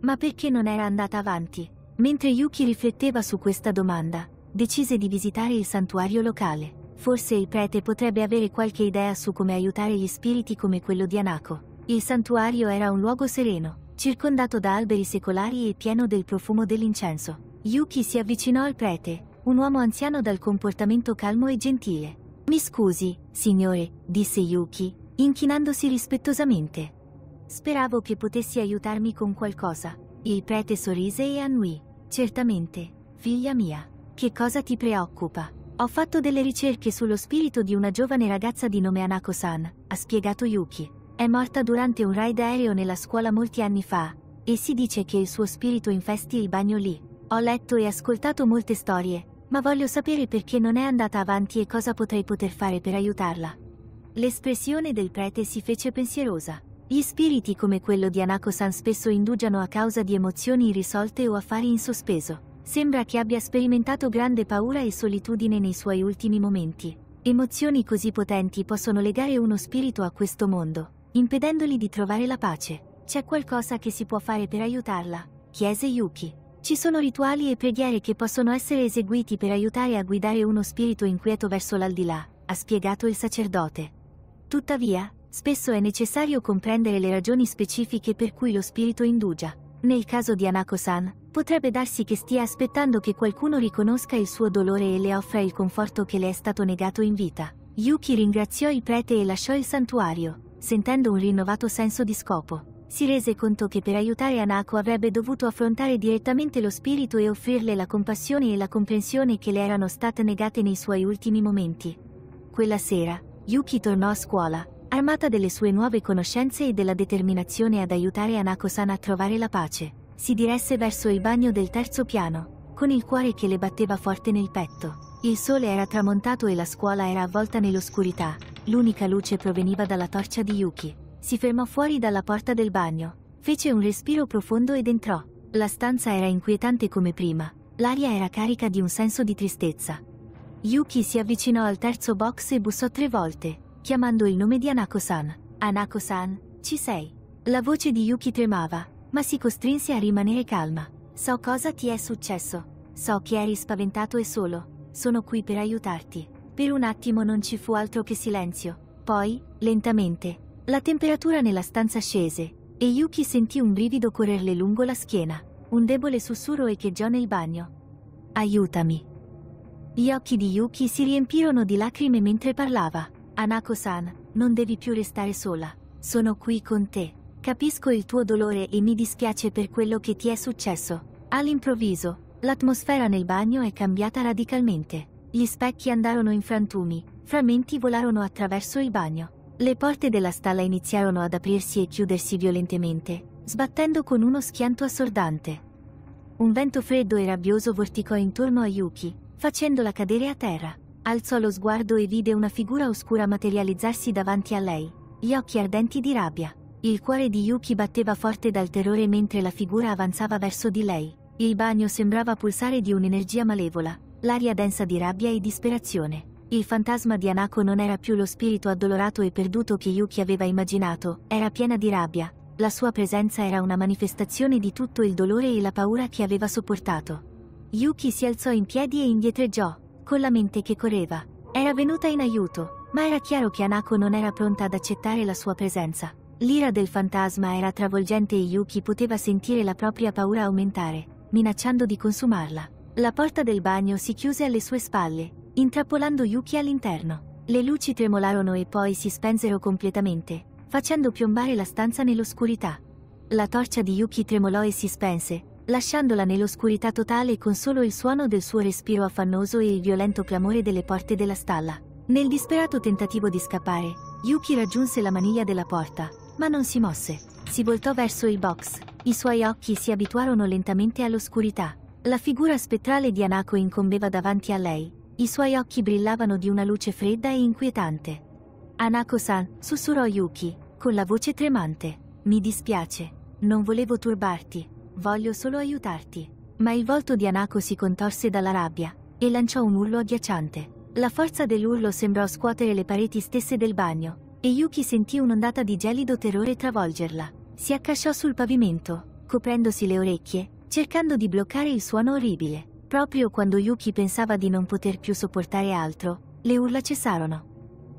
Ma perché non era andata avanti? Mentre Yuki rifletteva su questa domanda, decise di visitare il santuario locale. Forse il prete potrebbe avere qualche idea su come aiutare gli spiriti come quello di Anako. Il santuario era un luogo sereno, circondato da alberi secolari e pieno del profumo dell'incenso. Yuki si avvicinò al prete, un uomo anziano dal comportamento calmo e gentile. Mi scusi, signore, disse Yuki, inchinandosi rispettosamente. Speravo che potessi aiutarmi con qualcosa. Il prete sorrise e annui. Certamente, figlia mia, che cosa ti preoccupa? Ho fatto delle ricerche sullo spirito di una giovane ragazza di nome Anako-san, ha spiegato Yuki. È morta durante un raid aereo nella scuola molti anni fa, e si dice che il suo spirito infesti il bagno lì. Ho letto e ascoltato molte storie, ma voglio sapere perché non è andata avanti e cosa potrei poter fare per aiutarla. L'espressione del prete si fece pensierosa. Gli spiriti come quello di Anako-san spesso indugiano a causa di emozioni irrisolte o affari in sospeso. Sembra che abbia sperimentato grande paura e solitudine nei suoi ultimi momenti. Emozioni così potenti possono legare uno spirito a questo mondo, impedendogli di trovare la pace. C'è qualcosa che si può fare per aiutarla, chiese Yuki. Ci sono rituali e preghiere che possono essere eseguiti per aiutare a guidare uno spirito inquieto verso l'aldilà, ha spiegato il sacerdote. Tuttavia, spesso è necessario comprendere le ragioni specifiche per cui lo spirito indugia. Nel caso di Anako-san, potrebbe darsi che stia aspettando che qualcuno riconosca il suo dolore e le offra il conforto che le è stato negato in vita. Yuki ringraziò il prete e lasciò il santuario, sentendo un rinnovato senso di scopo. Si rese conto che per aiutare Anako avrebbe dovuto affrontare direttamente lo spirito e offrirle la compassione e la comprensione che le erano state negate nei suoi ultimi momenti. Quella sera, Yuki tornò a scuola, armata delle sue nuove conoscenze e della determinazione ad aiutare Anako-san a trovare la pace. Si diresse verso il bagno del terzo piano, con il cuore che le batteva forte nel petto. Il sole era tramontato e la scuola era avvolta nell'oscurità. L'unica luce proveniva dalla torcia di Yuki. Si fermò fuori dalla porta del bagno, fece un respiro profondo ed entrò. La stanza era inquietante come prima. L'aria era carica di un senso di tristezza. Yuki si avvicinò al terzo box e bussò tre volte, chiamando il nome di Anako-san. Anako-san, ci sei? La voce di Yuki tremava, ma si costrinse a rimanere calma. So cosa ti è successo. So che eri spaventato e solo. Sono qui per aiutarti. Per un attimo non ci fu altro che silenzio. Poi, lentamente, la temperatura nella stanza scese, e Yuki sentì un brivido correrle lungo la schiena, un debole sussurro echeggiò nel bagno. Aiutami. Gli occhi di Yuki si riempirono di lacrime mentre parlava. Anako-san, non devi più restare sola. Sono qui con te. Capisco il tuo dolore e mi dispiace per quello che ti è successo. All'improvviso, l'atmosfera nel bagno è cambiata radicalmente. Gli specchi andarono in frantumi, frammenti volarono attraverso il bagno. Le porte della stalla iniziarono ad aprirsi e chiudersi violentemente, sbattendo con uno schianto assordante. Un vento freddo e rabbioso vorticò intorno a Yuki, facendola cadere a terra. Alzò lo sguardo e vide una figura oscura materializzarsi davanti a lei, gli occhi ardenti di rabbia. Il cuore di Yuki batteva forte dal terrore mentre la figura avanzava verso di lei. Il bagno sembrava pulsare di un'energia malevola, l'aria densa di rabbia e disperazione. Il fantasma di Anako non era più lo spirito addolorato e perduto che Yuki aveva immaginato, era piena di rabbia. La sua presenza era una manifestazione di tutto il dolore e la paura che aveva sopportato. Yuki si alzò in piedi e indietreggiò, con la mente che correva. Era venuta in aiuto, ma era chiaro che Anako non era pronta ad accettare la sua presenza. L'ira del fantasma era travolgente e Yuki poteva sentire la propria paura aumentare, minacciando di consumarla. La porta del bagno si chiuse alle sue spalle, intrappolando Yuki all'interno. Le luci tremolarono e poi si spensero completamente, facendo piombare la stanza nell'oscurità. La torcia di Yuki tremolò e si spense, lasciandola nell'oscurità totale con solo il suono del suo respiro affannoso e il violento clamore delle porte della stalla. Nel disperato tentativo di scappare, Yuki raggiunse la maniglia della porta, ma non si mosse. Si voltò verso il box, i suoi occhi si abituarono lentamente all'oscurità. La figura spettrale di Anako incombeva davanti a lei, i suoi occhi brillavano di una luce fredda e inquietante. Anako-san, sussurrò Yuki, con la voce tremante. Mi dispiace. Non volevo turbarti voglio solo aiutarti. Ma il volto di Anako si contorse dalla rabbia e lanciò un urlo agghiacciante. La forza dell'urlo sembrò scuotere le pareti stesse del bagno, e Yuki sentì un'ondata di gelido terrore travolgerla. Si accasciò sul pavimento, coprendosi le orecchie, cercando di bloccare il suono orribile. Proprio quando Yuki pensava di non poter più sopportare altro, le urla cessarono.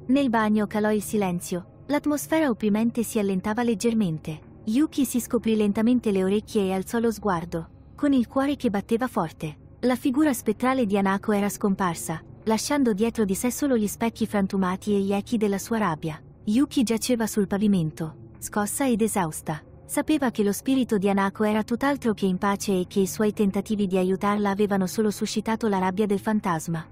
Nel bagno calò il silenzio, l'atmosfera opprimente si allentava leggermente. Yuki si scoprì lentamente le orecchie e alzò lo sguardo, con il cuore che batteva forte. La figura spettrale di Anako era scomparsa, lasciando dietro di sé solo gli specchi frantumati e gli echi della sua rabbia. Yuki giaceva sul pavimento, scossa ed esausta. Sapeva che lo spirito di Anako era tutt'altro che in pace e che i suoi tentativi di aiutarla avevano solo suscitato la rabbia del fantasma.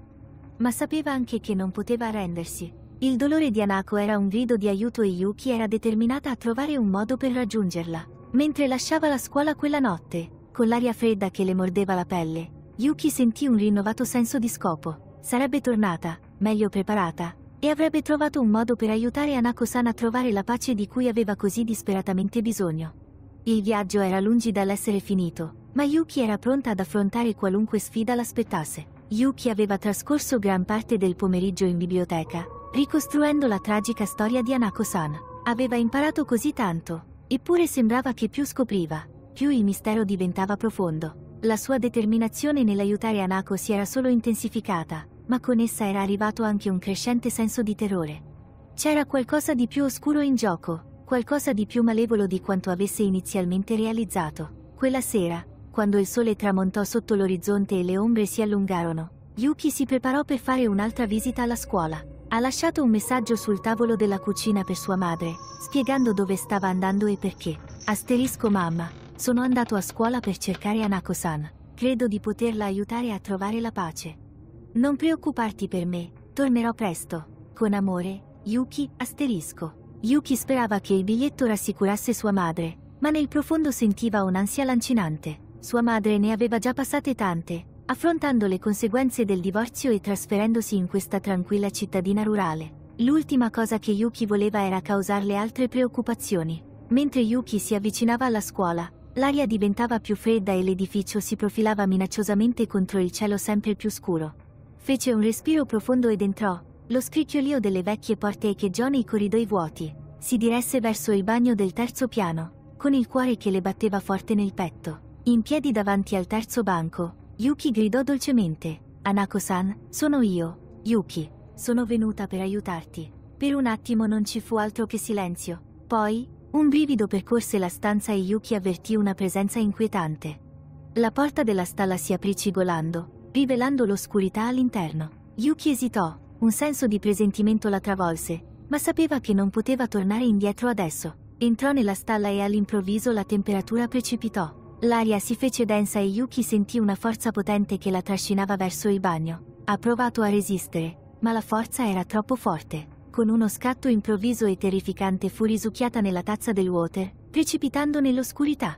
Ma sapeva anche che non poteva arrendersi, il dolore di Anako era un grido di aiuto e Yuki era determinata a trovare un modo per raggiungerla. Mentre lasciava la scuola quella notte, con l'aria fredda che le mordeva la pelle, Yuki sentì un rinnovato senso di scopo. Sarebbe tornata, meglio preparata, e avrebbe trovato un modo per aiutare Anako-san a trovare la pace di cui aveva così disperatamente bisogno. Il viaggio era lungi dall'essere finito, ma Yuki era pronta ad affrontare qualunque sfida l'aspettasse. Yuki aveva trascorso gran parte del pomeriggio in biblioteca, ricostruendo la tragica storia di Anako-san. Aveva imparato così tanto, eppure sembrava che più scopriva, più il mistero diventava profondo. La sua determinazione nell'aiutare Anako si era solo intensificata, ma con essa era arrivato anche un crescente senso di terrore. C'era qualcosa di più oscuro in gioco, qualcosa di più malevolo di quanto avesse inizialmente realizzato. Quella sera, quando il sole tramontò sotto l'orizzonte e le ombre si allungarono, Yuki si preparò per fare un'altra visita alla scuola ha lasciato un messaggio sul tavolo della cucina per sua madre, spiegando dove stava andando e perché. Asterisco mamma, sono andato a scuola per cercare Anako-san. Credo di poterla aiutare a trovare la pace. Non preoccuparti per me, tornerò presto. Con amore, Yuki, asterisco. Yuki sperava che il biglietto rassicurasse sua madre, ma nel profondo sentiva un'ansia lancinante. Sua madre ne aveva già passate tante, affrontando le conseguenze del divorzio e trasferendosi in questa tranquilla cittadina rurale. L'ultima cosa che Yuki voleva era causarle altre preoccupazioni. Mentre Yuki si avvicinava alla scuola, l'aria diventava più fredda e l'edificio si profilava minacciosamente contro il cielo sempre più scuro. Fece un respiro profondo ed entrò, lo scricchiolio delle vecchie porte echeggiò i corridoi vuoti. Si diresse verso il bagno del terzo piano, con il cuore che le batteva forte nel petto. In piedi davanti al terzo banco, Yuki gridò dolcemente. Anako-san, sono io, Yuki. Sono venuta per aiutarti. Per un attimo non ci fu altro che silenzio. Poi, un brivido percorse la stanza e Yuki avvertì una presenza inquietante. La porta della stalla si aprì cigolando, rivelando l'oscurità all'interno. Yuki esitò, un senso di presentimento la travolse, ma sapeva che non poteva tornare indietro adesso. Entrò nella stalla e all'improvviso la temperatura precipitò. L'aria si fece densa e Yuki sentì una forza potente che la trascinava verso il bagno. Ha provato a resistere, ma la forza era troppo forte. Con uno scatto improvviso e terrificante fu risucchiata nella tazza del water, precipitando nell'oscurità.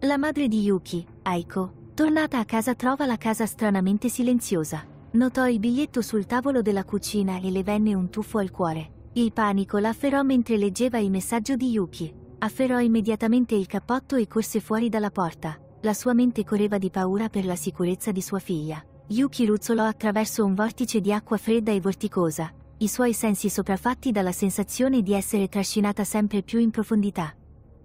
La madre di Yuki, Aiko, tornata a casa trova la casa stranamente silenziosa. Notò il biglietto sul tavolo della cucina e le venne un tuffo al cuore. Il panico la afferrò mentre leggeva il messaggio di Yuki. Afferrò immediatamente il cappotto e corse fuori dalla porta. La sua mente correva di paura per la sicurezza di sua figlia. Yuki ruzzolò attraverso un vortice di acqua fredda e vorticosa, i suoi sensi sopraffatti dalla sensazione di essere trascinata sempre più in profondità.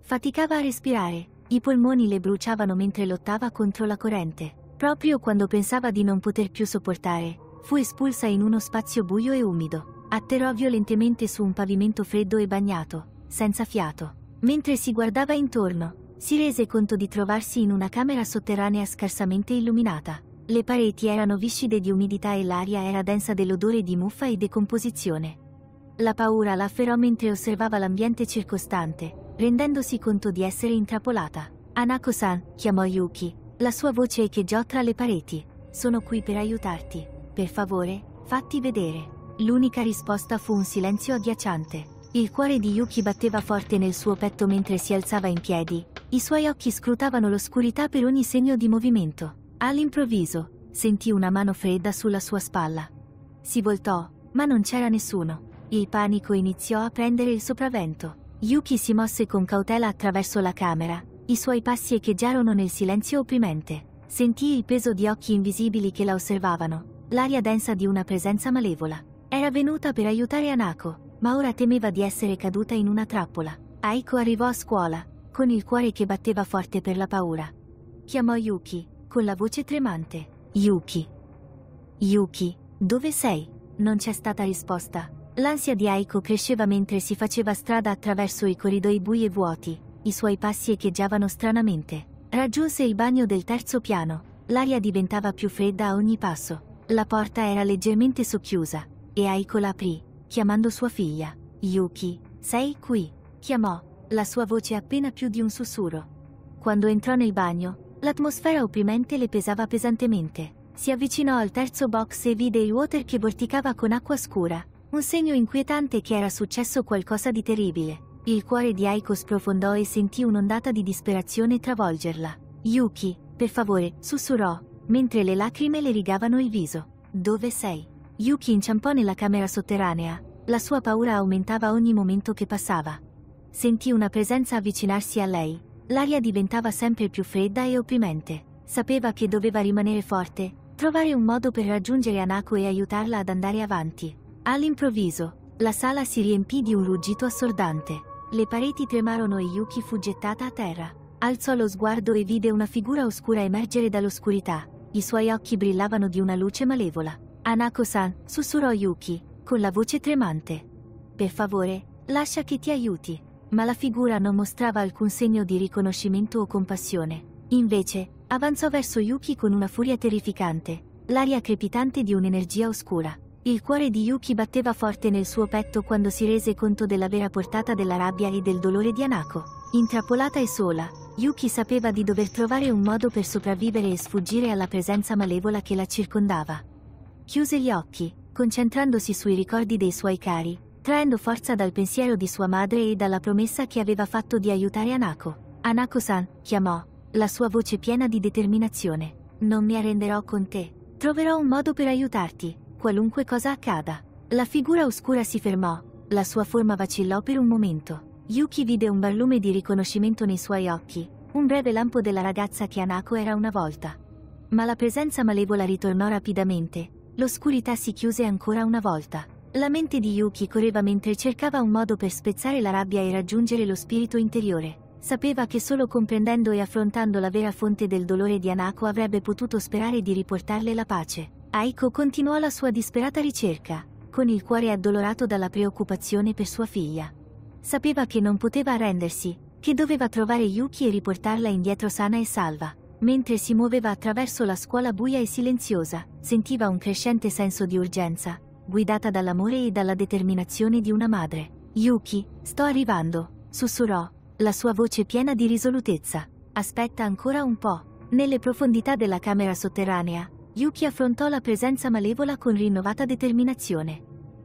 Faticava a respirare, i polmoni le bruciavano mentre lottava contro la corrente. Proprio quando pensava di non poter più sopportare, fu espulsa in uno spazio buio e umido. Atterrò violentemente su un pavimento freddo e bagnato, senza fiato. Mentre si guardava intorno, si rese conto di trovarsi in una camera sotterranea scarsamente illuminata. Le pareti erano viscide di umidità e l'aria era densa dell'odore di muffa e decomposizione. La paura la afferrò mentre osservava l'ambiente circostante, rendendosi conto di essere intrappolata. Anako-san, chiamò Yuki. La sua voce echeggiò tra le pareti. Sono qui per aiutarti. Per favore, fatti vedere. L'unica risposta fu un silenzio agghiacciante. Il cuore di Yuki batteva forte nel suo petto mentre si alzava in piedi. I suoi occhi scrutavano l'oscurità per ogni segno di movimento. All'improvviso, sentì una mano fredda sulla sua spalla. Si voltò, ma non c'era nessuno. Il panico iniziò a prendere il sopravvento. Yuki si mosse con cautela attraverso la camera. I suoi passi echeggiarono nel silenzio opprimente. Sentì il peso di occhi invisibili che la osservavano, l'aria densa di una presenza malevola. Era venuta per aiutare Anako, ma ora temeva di essere caduta in una trappola. Aiko arrivò a scuola, con il cuore che batteva forte per la paura. Chiamò Yuki, con la voce tremante. Yuki. Yuki, dove sei? Non c'è stata risposta. L'ansia di Aiko cresceva mentre si faceva strada attraverso i corridoi bui e vuoti. I suoi passi echeggiavano stranamente. Raggiunse il bagno del terzo piano. L'aria diventava più fredda a ogni passo. La porta era leggermente socchiusa, e Aiko l'aprì chiamando sua figlia. Yuki, sei qui? chiamò. La sua voce appena più di un sussurro. Quando entrò nel bagno, l'atmosfera opprimente le pesava pesantemente. Si avvicinò al terzo box e vide il water che vorticava con acqua scura, un segno inquietante che era successo qualcosa di terribile. Il cuore di Aiko sprofondò e sentì un'ondata di disperazione travolgerla. Yuki, per favore, sussurrò, mentre le lacrime le rigavano il viso. Dove sei? Yuki inciampò nella camera sotterranea, la sua paura aumentava ogni momento che passava. Sentì una presenza avvicinarsi a lei, l'aria diventava sempre più fredda e opprimente. Sapeva che doveva rimanere forte, trovare un modo per raggiungere Anako e aiutarla ad andare avanti. All'improvviso, la sala si riempì di un ruggito assordante. Le pareti tremarono e Yuki fu gettata a terra. Alzò lo sguardo e vide una figura oscura emergere dall'oscurità. I suoi occhi brillavano di una luce malevola. Anako-san, sussurrò Yuki, con la voce tremante. Per favore, lascia che ti aiuti. Ma la figura non mostrava alcun segno di riconoscimento o compassione. Invece, avanzò verso Yuki con una furia terrificante, l'aria crepitante di un'energia oscura. Il cuore di Yuki batteva forte nel suo petto quando si rese conto della vera portata della rabbia e del dolore di Anako. Intrappolata e sola, Yuki sapeva di dover trovare un modo per sopravvivere e sfuggire alla presenza malevola che la circondava. Chiuse gli occhi, concentrandosi sui ricordi dei suoi cari, traendo forza dal pensiero di sua madre e dalla promessa che aveva fatto di aiutare Anako. Anako-san, chiamò, la sua voce piena di determinazione. Non mi arrenderò con te. Troverò un modo per aiutarti, qualunque cosa accada. La figura oscura si fermò, la sua forma vacillò per un momento. Yuki vide un barlume di riconoscimento nei suoi occhi, un breve lampo della ragazza che Anako era una volta. Ma la presenza malevola ritornò rapidamente, L'oscurità si chiuse ancora una volta. La mente di Yuki correva mentre cercava un modo per spezzare la rabbia e raggiungere lo spirito interiore. Sapeva che solo comprendendo e affrontando la vera fonte del dolore di Anako avrebbe potuto sperare di riportarle la pace. Aiko continuò la sua disperata ricerca, con il cuore addolorato dalla preoccupazione per sua figlia. Sapeva che non poteva arrendersi, che doveva trovare Yuki e riportarla indietro sana e salva. Mentre si muoveva attraverso la scuola buia e silenziosa, sentiva un crescente senso di urgenza, guidata dall'amore e dalla determinazione di una madre. Yuki, sto arrivando, sussurrò, la sua voce piena di risolutezza. Aspetta ancora un po'. Nelle profondità della camera sotterranea, Yuki affrontò la presenza malevola con rinnovata determinazione.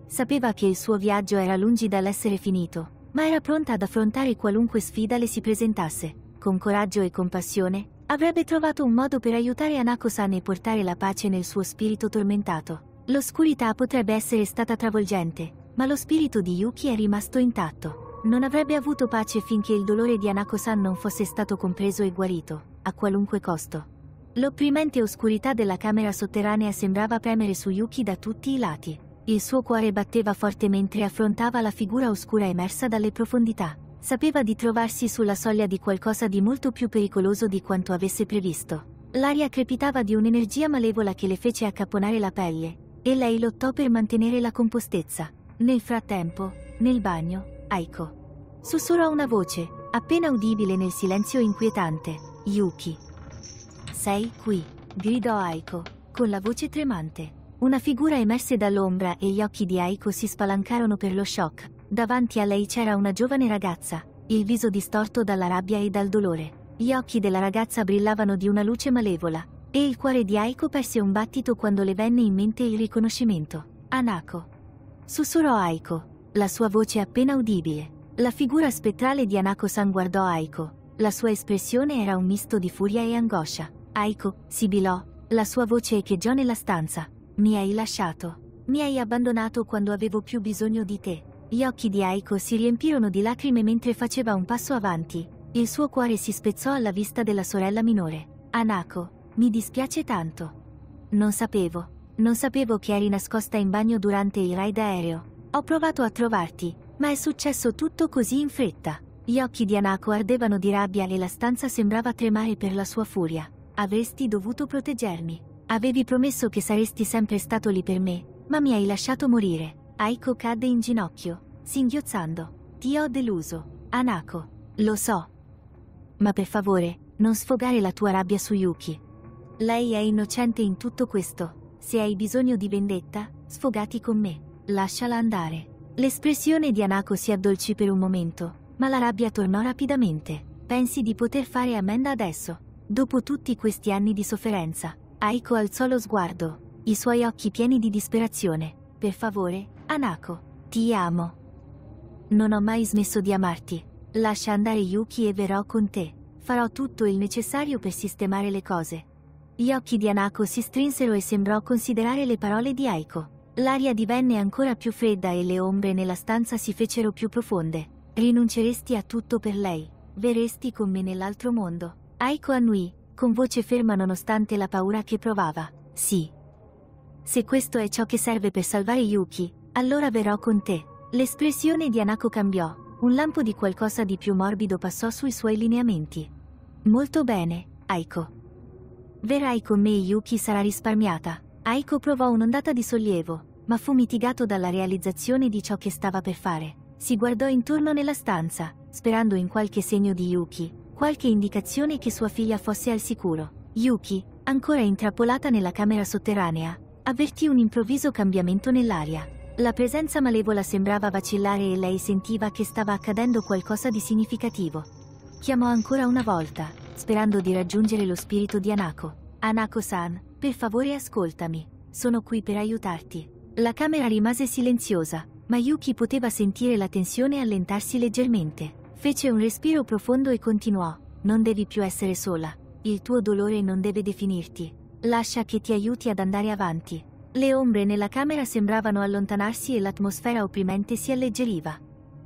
Sapeva che il suo viaggio era lungi dall'essere finito, ma era pronta ad affrontare qualunque sfida le si presentasse. Con coraggio e compassione, avrebbe trovato un modo per aiutare Anako-san e portare la pace nel suo spirito tormentato. L'oscurità potrebbe essere stata travolgente, ma lo spirito di Yuki è rimasto intatto. Non avrebbe avuto pace finché il dolore di Anako-san non fosse stato compreso e guarito, a qualunque costo. L'opprimente oscurità della camera sotterranea sembrava premere su Yuki da tutti i lati. Il suo cuore batteva forte mentre affrontava la figura oscura emersa dalle profondità. Sapeva di trovarsi sulla soglia di qualcosa di molto più pericoloso di quanto avesse previsto. L'aria crepitava di un'energia malevola che le fece accapponare la pelle, e lei lottò per mantenere la compostezza. Nel frattempo, nel bagno, Aiko. Sussurrò una voce, appena udibile nel silenzio inquietante. Yuki. Sei qui, gridò Aiko, con la voce tremante. Una figura emerse dall'ombra e gli occhi di Aiko si spalancarono per lo shock. Davanti a lei c'era una giovane ragazza, il viso distorto dalla rabbia e dal dolore. Gli occhi della ragazza brillavano di una luce malevola, e il cuore di Aiko perse un battito quando le venne in mente il riconoscimento. Anako. Sussurrò Aiko, la sua voce appena udibile. La figura spettrale di Anako-san guardò Aiko. La sua espressione era un misto di furia e angoscia. Aiko, sibilò, la sua voce echeggiò nella stanza. Mi hai lasciato. Mi hai abbandonato quando avevo più bisogno di te. Gli occhi di Aiko si riempirono di lacrime mentre faceva un passo avanti. Il suo cuore si spezzò alla vista della sorella minore. Anako, mi dispiace tanto. Non sapevo. Non sapevo che eri nascosta in bagno durante il raid aereo. Ho provato a trovarti, ma è successo tutto così in fretta. Gli occhi di Anako ardevano di rabbia e la stanza sembrava tremare per la sua furia. Avresti dovuto proteggermi. Avevi promesso che saresti sempre stato lì per me, ma mi hai lasciato morire. Aiko cadde in ginocchio, singhiozzando. Ti ho deluso, Anako. Lo so. Ma per favore, non sfogare la tua rabbia su Yuki. Lei è innocente in tutto questo. Se hai bisogno di vendetta, sfogati con me. Lasciala andare. L'espressione di Anako si addolcì per un momento, ma la rabbia tornò rapidamente. Pensi di poter fare ammenda adesso, dopo tutti questi anni di sofferenza. Aiko alzò lo sguardo, i suoi occhi pieni di disperazione. Per favore, Anako, ti amo. Non ho mai smesso di amarti. Lascia andare Yuki e verrò con te. Farò tutto il necessario per sistemare le cose. Gli occhi di Anako si strinsero e sembrò considerare le parole di Aiko. L'aria divenne ancora più fredda e le ombre nella stanza si fecero più profonde. Rinunceresti a tutto per lei. Verresti con me nell'altro mondo. Aiko annui, con voce ferma nonostante la paura che provava. Sì. Se questo è ciò che serve per salvare Yuki, allora verrò con te. L'espressione di Anako cambiò. Un lampo di qualcosa di più morbido passò sui suoi lineamenti. Molto bene, Aiko. Verrai con me e Yuki sarà risparmiata. Aiko provò un'ondata di sollievo, ma fu mitigato dalla realizzazione di ciò che stava per fare. Si guardò intorno nella stanza, sperando in qualche segno di Yuki, qualche indicazione che sua figlia fosse al sicuro. Yuki, ancora intrappolata nella camera sotterranea, avvertì un improvviso cambiamento nell'aria. La presenza malevola sembrava vacillare e lei sentiva che stava accadendo qualcosa di significativo. Chiamò ancora una volta, sperando di raggiungere lo spirito di Anako. Anako-san, per favore ascoltami. Sono qui per aiutarti. La camera rimase silenziosa, ma Yuki poteva sentire la tensione allentarsi leggermente. Fece un respiro profondo e continuò. Non devi più essere sola. Il tuo dolore non deve definirti. Lascia che ti aiuti ad andare avanti. Le ombre nella camera sembravano allontanarsi e l'atmosfera opprimente si alleggeriva.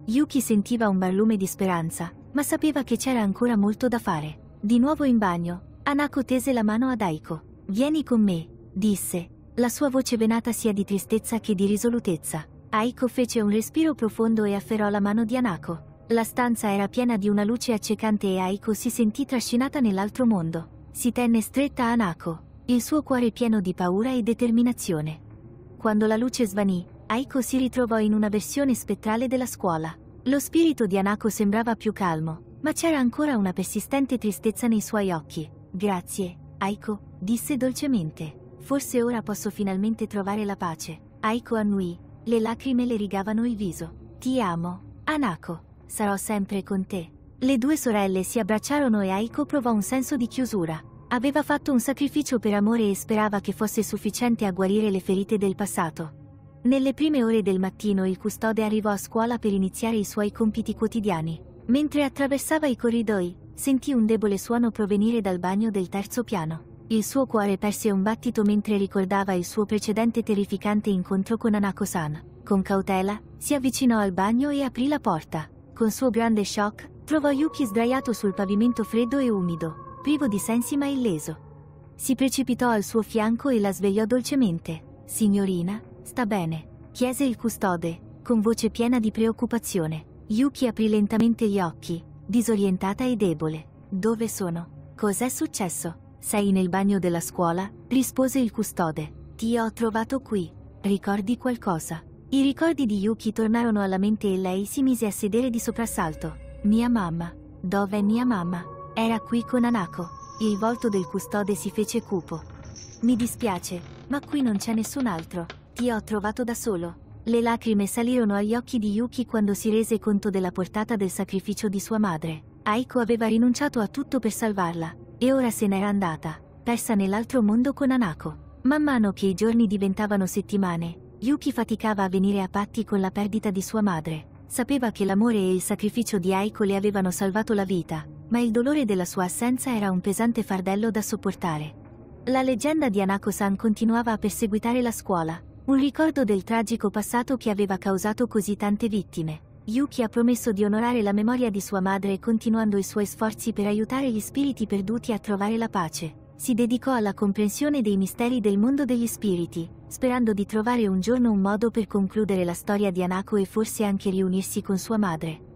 Yuki sentiva un barlume di speranza, ma sapeva che c'era ancora molto da fare. Di nuovo in bagno, Anako tese la mano ad Aiko. Vieni con me, disse, la sua voce venata sia di tristezza che di risolutezza. Aiko fece un respiro profondo e afferrò la mano di Anako. La stanza era piena di una luce accecante e Aiko si sentì trascinata nell'altro mondo. Si tenne stretta a Anako, il suo cuore pieno di paura e determinazione. Quando la luce svanì, Aiko si ritrovò in una versione spettrale della scuola. Lo spirito di Anako sembrava più calmo, ma c'era ancora una persistente tristezza nei suoi occhi. Grazie, Aiko, disse dolcemente. Forse ora posso finalmente trovare la pace. Aiko annui, le lacrime le rigavano il viso. Ti amo, Anako, sarò sempre con te. Le due sorelle si abbracciarono e Aiko provò un senso di chiusura. Aveva fatto un sacrificio per amore e sperava che fosse sufficiente a guarire le ferite del passato. Nelle prime ore del mattino il custode arrivò a scuola per iniziare i suoi compiti quotidiani. Mentre attraversava i corridoi, sentì un debole suono provenire dal bagno del terzo piano. Il suo cuore perse un battito mentre ricordava il suo precedente terrificante incontro con Anako-san. Con cautela, si avvicinò al bagno e aprì la porta. Con suo grande shock, trovò Yuki sdraiato sul pavimento freddo e umido privo di sensi ma illeso. Si precipitò al suo fianco e la svegliò dolcemente. Signorina, sta bene, chiese il custode, con voce piena di preoccupazione. Yuki aprì lentamente gli occhi, disorientata e debole. Dove sono? Cos'è successo? Sei nel bagno della scuola? rispose il custode. Ti ho trovato qui. Ricordi qualcosa? I ricordi di Yuki tornarono alla mente e lei si mise a sedere di soprassalto. Mia mamma. Dov'è mia mamma? Era qui con Anako, il volto del custode si fece cupo. Mi dispiace, ma qui non c'è nessun altro, ti ho trovato da solo. Le lacrime salirono agli occhi di Yuki quando si rese conto della portata del sacrificio di sua madre. Aiko aveva rinunciato a tutto per salvarla, e ora se n'era andata, persa nell'altro mondo con Anako. Man mano che i giorni diventavano settimane, Yuki faticava a venire a patti con la perdita di sua madre. Sapeva che l'amore e il sacrificio di Aiko le avevano salvato la vita, ma il dolore della sua assenza era un pesante fardello da sopportare. La leggenda di Anako-san continuava a perseguitare la scuola, un ricordo del tragico passato che aveva causato così tante vittime. Yuki ha promesso di onorare la memoria di sua madre continuando i suoi sforzi per aiutare gli spiriti perduti a trovare la pace. Si dedicò alla comprensione dei misteri del mondo degli spiriti, sperando di trovare un giorno un modo per concludere la storia di Anako e forse anche riunirsi con sua madre.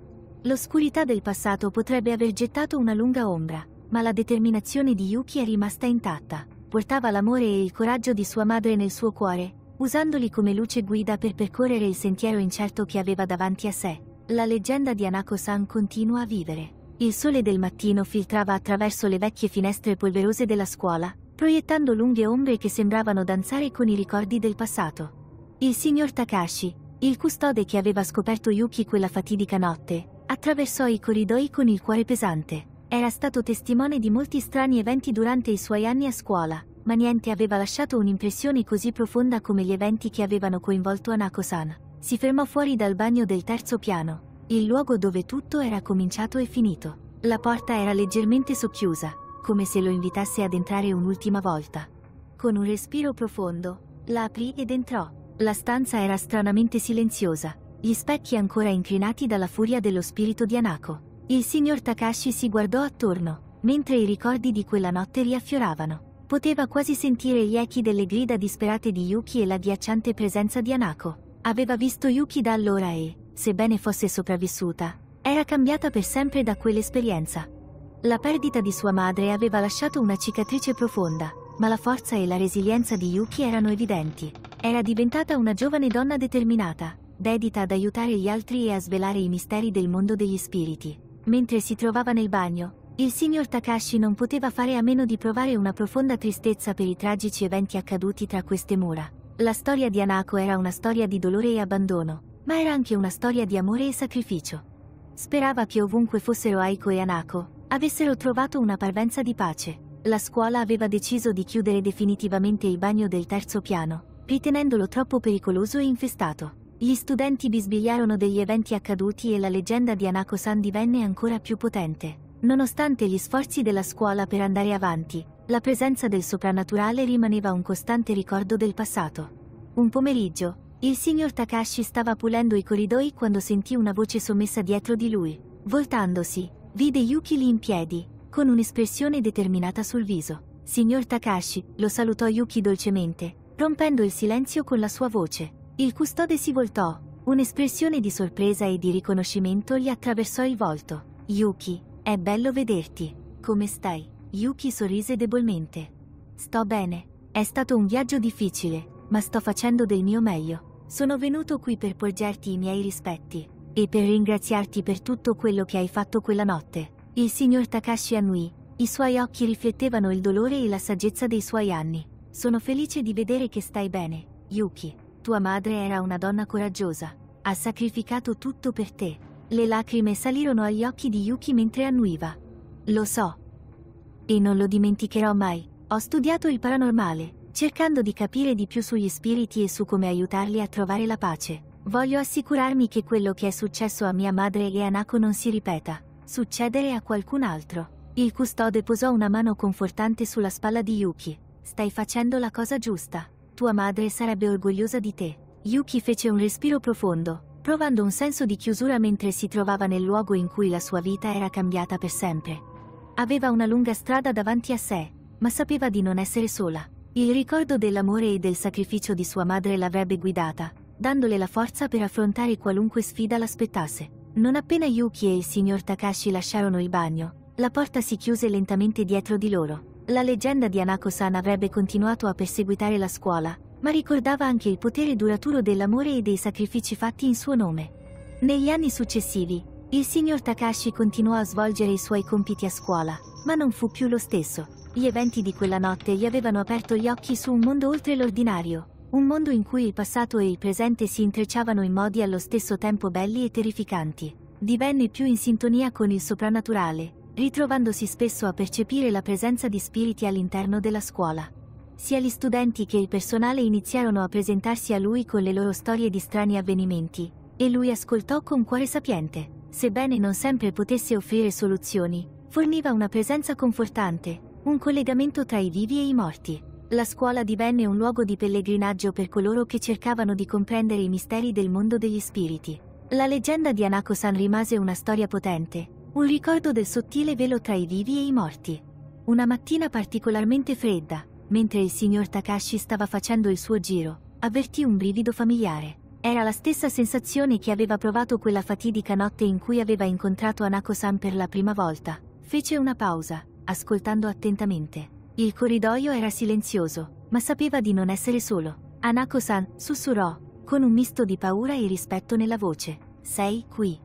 L'oscurità del passato potrebbe aver gettato una lunga ombra, ma la determinazione di Yuki è rimasta intatta. Portava l'amore e il coraggio di sua madre nel suo cuore, usandoli come luce guida per percorrere il sentiero incerto che aveva davanti a sé. La leggenda di Anako-san continua a vivere. Il sole del mattino filtrava attraverso le vecchie finestre polverose della scuola, proiettando lunghe ombre che sembravano danzare con i ricordi del passato. Il signor Takashi, il custode che aveva scoperto Yuki quella fatidica notte, Attraversò i corridoi con il cuore pesante. Era stato testimone di molti strani eventi durante i suoi anni a scuola, ma niente aveva lasciato un'impressione così profonda come gli eventi che avevano coinvolto Anako-san. Si fermò fuori dal bagno del terzo piano, il luogo dove tutto era cominciato e finito. La porta era leggermente socchiusa, come se lo invitasse ad entrare un'ultima volta. Con un respiro profondo, la aprì ed entrò. La stanza era stranamente silenziosa, gli specchi ancora incrinati dalla furia dello spirito di Anako. Il signor Takashi si guardò attorno, mentre i ricordi di quella notte riaffioravano. Poteva quasi sentire gli echi delle grida disperate di Yuki e la ghiacciante presenza di Anako. Aveva visto Yuki da allora e, sebbene fosse sopravvissuta, era cambiata per sempre da quell'esperienza. La perdita di sua madre aveva lasciato una cicatrice profonda, ma la forza e la resilienza di Yuki erano evidenti. Era diventata una giovane donna determinata, dedita ad aiutare gli altri e a svelare i misteri del mondo degli spiriti. Mentre si trovava nel bagno, il signor Takashi non poteva fare a meno di provare una profonda tristezza per i tragici eventi accaduti tra queste mura. La storia di Anako era una storia di dolore e abbandono, ma era anche una storia di amore e sacrificio. Sperava che ovunque fossero Aiko e Anako, avessero trovato una parvenza di pace. La scuola aveva deciso di chiudere definitivamente il bagno del terzo piano, ritenendolo troppo pericoloso e infestato. Gli studenti bisbigliarono degli eventi accaduti e la leggenda di Anako-san divenne ancora più potente. Nonostante gli sforzi della scuola per andare avanti, la presenza del soprannaturale rimaneva un costante ricordo del passato. Un pomeriggio, il signor Takashi stava pulendo i corridoi quando sentì una voce sommessa dietro di lui. Voltandosi, vide Yuki lì in piedi, con un'espressione determinata sul viso. Signor Takashi, lo salutò Yuki dolcemente, rompendo il silenzio con la sua voce. Il custode si voltò, un'espressione di sorpresa e di riconoscimento gli attraversò il volto. Yuki, è bello vederti. Come stai? Yuki sorrise debolmente. Sto bene. È stato un viaggio difficile, ma sto facendo del mio meglio. Sono venuto qui per porgerti i miei rispetti e per ringraziarti per tutto quello che hai fatto quella notte. Il signor Takashi annui. i suoi occhi riflettevano il dolore e la saggezza dei suoi anni. Sono felice di vedere che stai bene, Yuki. Tua madre era una donna coraggiosa. Ha sacrificato tutto per te. Le lacrime salirono agli occhi di Yuki mentre annuiva. Lo so. E non lo dimenticherò mai. Ho studiato il paranormale, cercando di capire di più sugli spiriti e su come aiutarli a trovare la pace. Voglio assicurarmi che quello che è successo a mia madre e a Nako non si ripeta. Succedere a qualcun altro. Il custode posò una mano confortante sulla spalla di Yuki. Stai facendo la cosa giusta. Tua madre sarebbe orgogliosa di te. Yuki fece un respiro profondo, provando un senso di chiusura mentre si trovava nel luogo in cui la sua vita era cambiata per sempre. Aveva una lunga strada davanti a sé, ma sapeva di non essere sola. Il ricordo dell'amore e del sacrificio di sua madre l'avrebbe guidata, dandole la forza per affrontare qualunque sfida l'aspettasse. Non appena Yuki e il signor Takashi lasciarono il bagno, la porta si chiuse lentamente dietro di loro. La leggenda di Anako-san avrebbe continuato a perseguitare la scuola, ma ricordava anche il potere duraturo dell'amore e dei sacrifici fatti in suo nome. Negli anni successivi, il signor Takashi continuò a svolgere i suoi compiti a scuola, ma non fu più lo stesso. Gli eventi di quella notte gli avevano aperto gli occhi su un mondo oltre l'ordinario, un mondo in cui il passato e il presente si intrecciavano in modi allo stesso tempo belli e terrificanti. Divenne più in sintonia con il soprannaturale, ritrovandosi spesso a percepire la presenza di spiriti all'interno della scuola. Sia gli studenti che il personale iniziarono a presentarsi a lui con le loro storie di strani avvenimenti, e lui ascoltò con cuore sapiente, sebbene non sempre potesse offrire soluzioni, forniva una presenza confortante, un collegamento tra i vivi e i morti. La scuola divenne un luogo di pellegrinaggio per coloro che cercavano di comprendere i misteri del mondo degli spiriti. La leggenda di Anako-san rimase una storia potente, un ricordo del sottile velo tra i vivi e i morti. Una mattina particolarmente fredda, mentre il signor Takashi stava facendo il suo giro, avvertì un brivido familiare. Era la stessa sensazione che aveva provato quella fatidica notte in cui aveva incontrato Anako-san per la prima volta. Fece una pausa, ascoltando attentamente. Il corridoio era silenzioso, ma sapeva di non essere solo. Anako-san sussurrò, con un misto di paura e rispetto nella voce. Sei qui.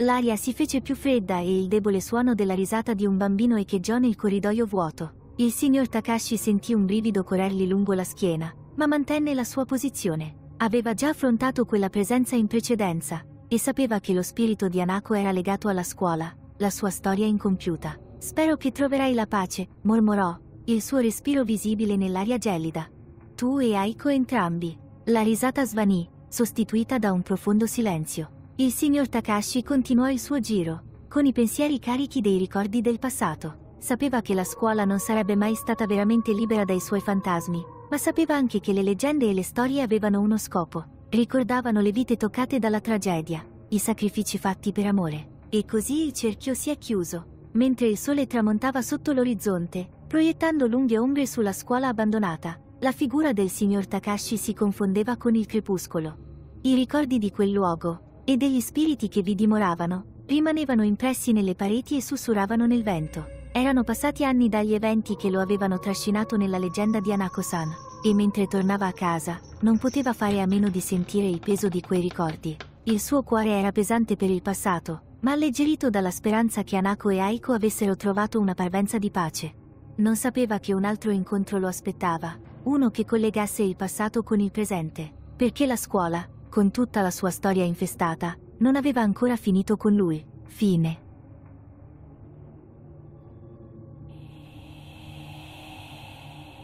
L'aria si fece più fredda e il debole suono della risata di un bambino echeggiò nel corridoio vuoto. Il signor Takashi sentì un brivido corrergli lungo la schiena, ma mantenne la sua posizione. Aveva già affrontato quella presenza in precedenza, e sapeva che lo spirito di Anako era legato alla scuola, la sua storia incompiuta. Spero che troverai la pace, mormorò, il suo respiro visibile nell'aria gelida. Tu e Aiko entrambi. La risata svanì, sostituita da un profondo silenzio. Il signor Takashi continuò il suo giro, con i pensieri carichi dei ricordi del passato. Sapeva che la scuola non sarebbe mai stata veramente libera dai suoi fantasmi, ma sapeva anche che le leggende e le storie avevano uno scopo. Ricordavano le vite toccate dalla tragedia, i sacrifici fatti per amore. E così il cerchio si è chiuso, mentre il sole tramontava sotto l'orizzonte, proiettando lunghe ombre sulla scuola abbandonata. La figura del signor Takashi si confondeva con il crepuscolo. I ricordi di quel luogo, e degli spiriti che vi dimoravano, rimanevano impressi nelle pareti e sussurravano nel vento. Erano passati anni dagli eventi che lo avevano trascinato nella leggenda di Anako-san, e mentre tornava a casa, non poteva fare a meno di sentire il peso di quei ricordi. Il suo cuore era pesante per il passato, ma alleggerito dalla speranza che Anako e Aiko avessero trovato una parvenza di pace. Non sapeva che un altro incontro lo aspettava, uno che collegasse il passato con il presente, perché la scuola, con tutta la sua storia infestata, non aveva ancora finito con lui. Fine.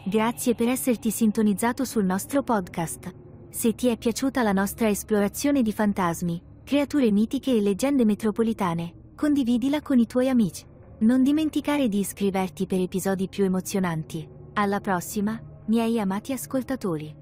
Grazie per esserti sintonizzato sul nostro podcast. Se ti è piaciuta la nostra esplorazione di fantasmi, creature mitiche e leggende metropolitane, condividila con i tuoi amici. Non dimenticare di iscriverti per episodi più emozionanti. Alla prossima, miei amati ascoltatori.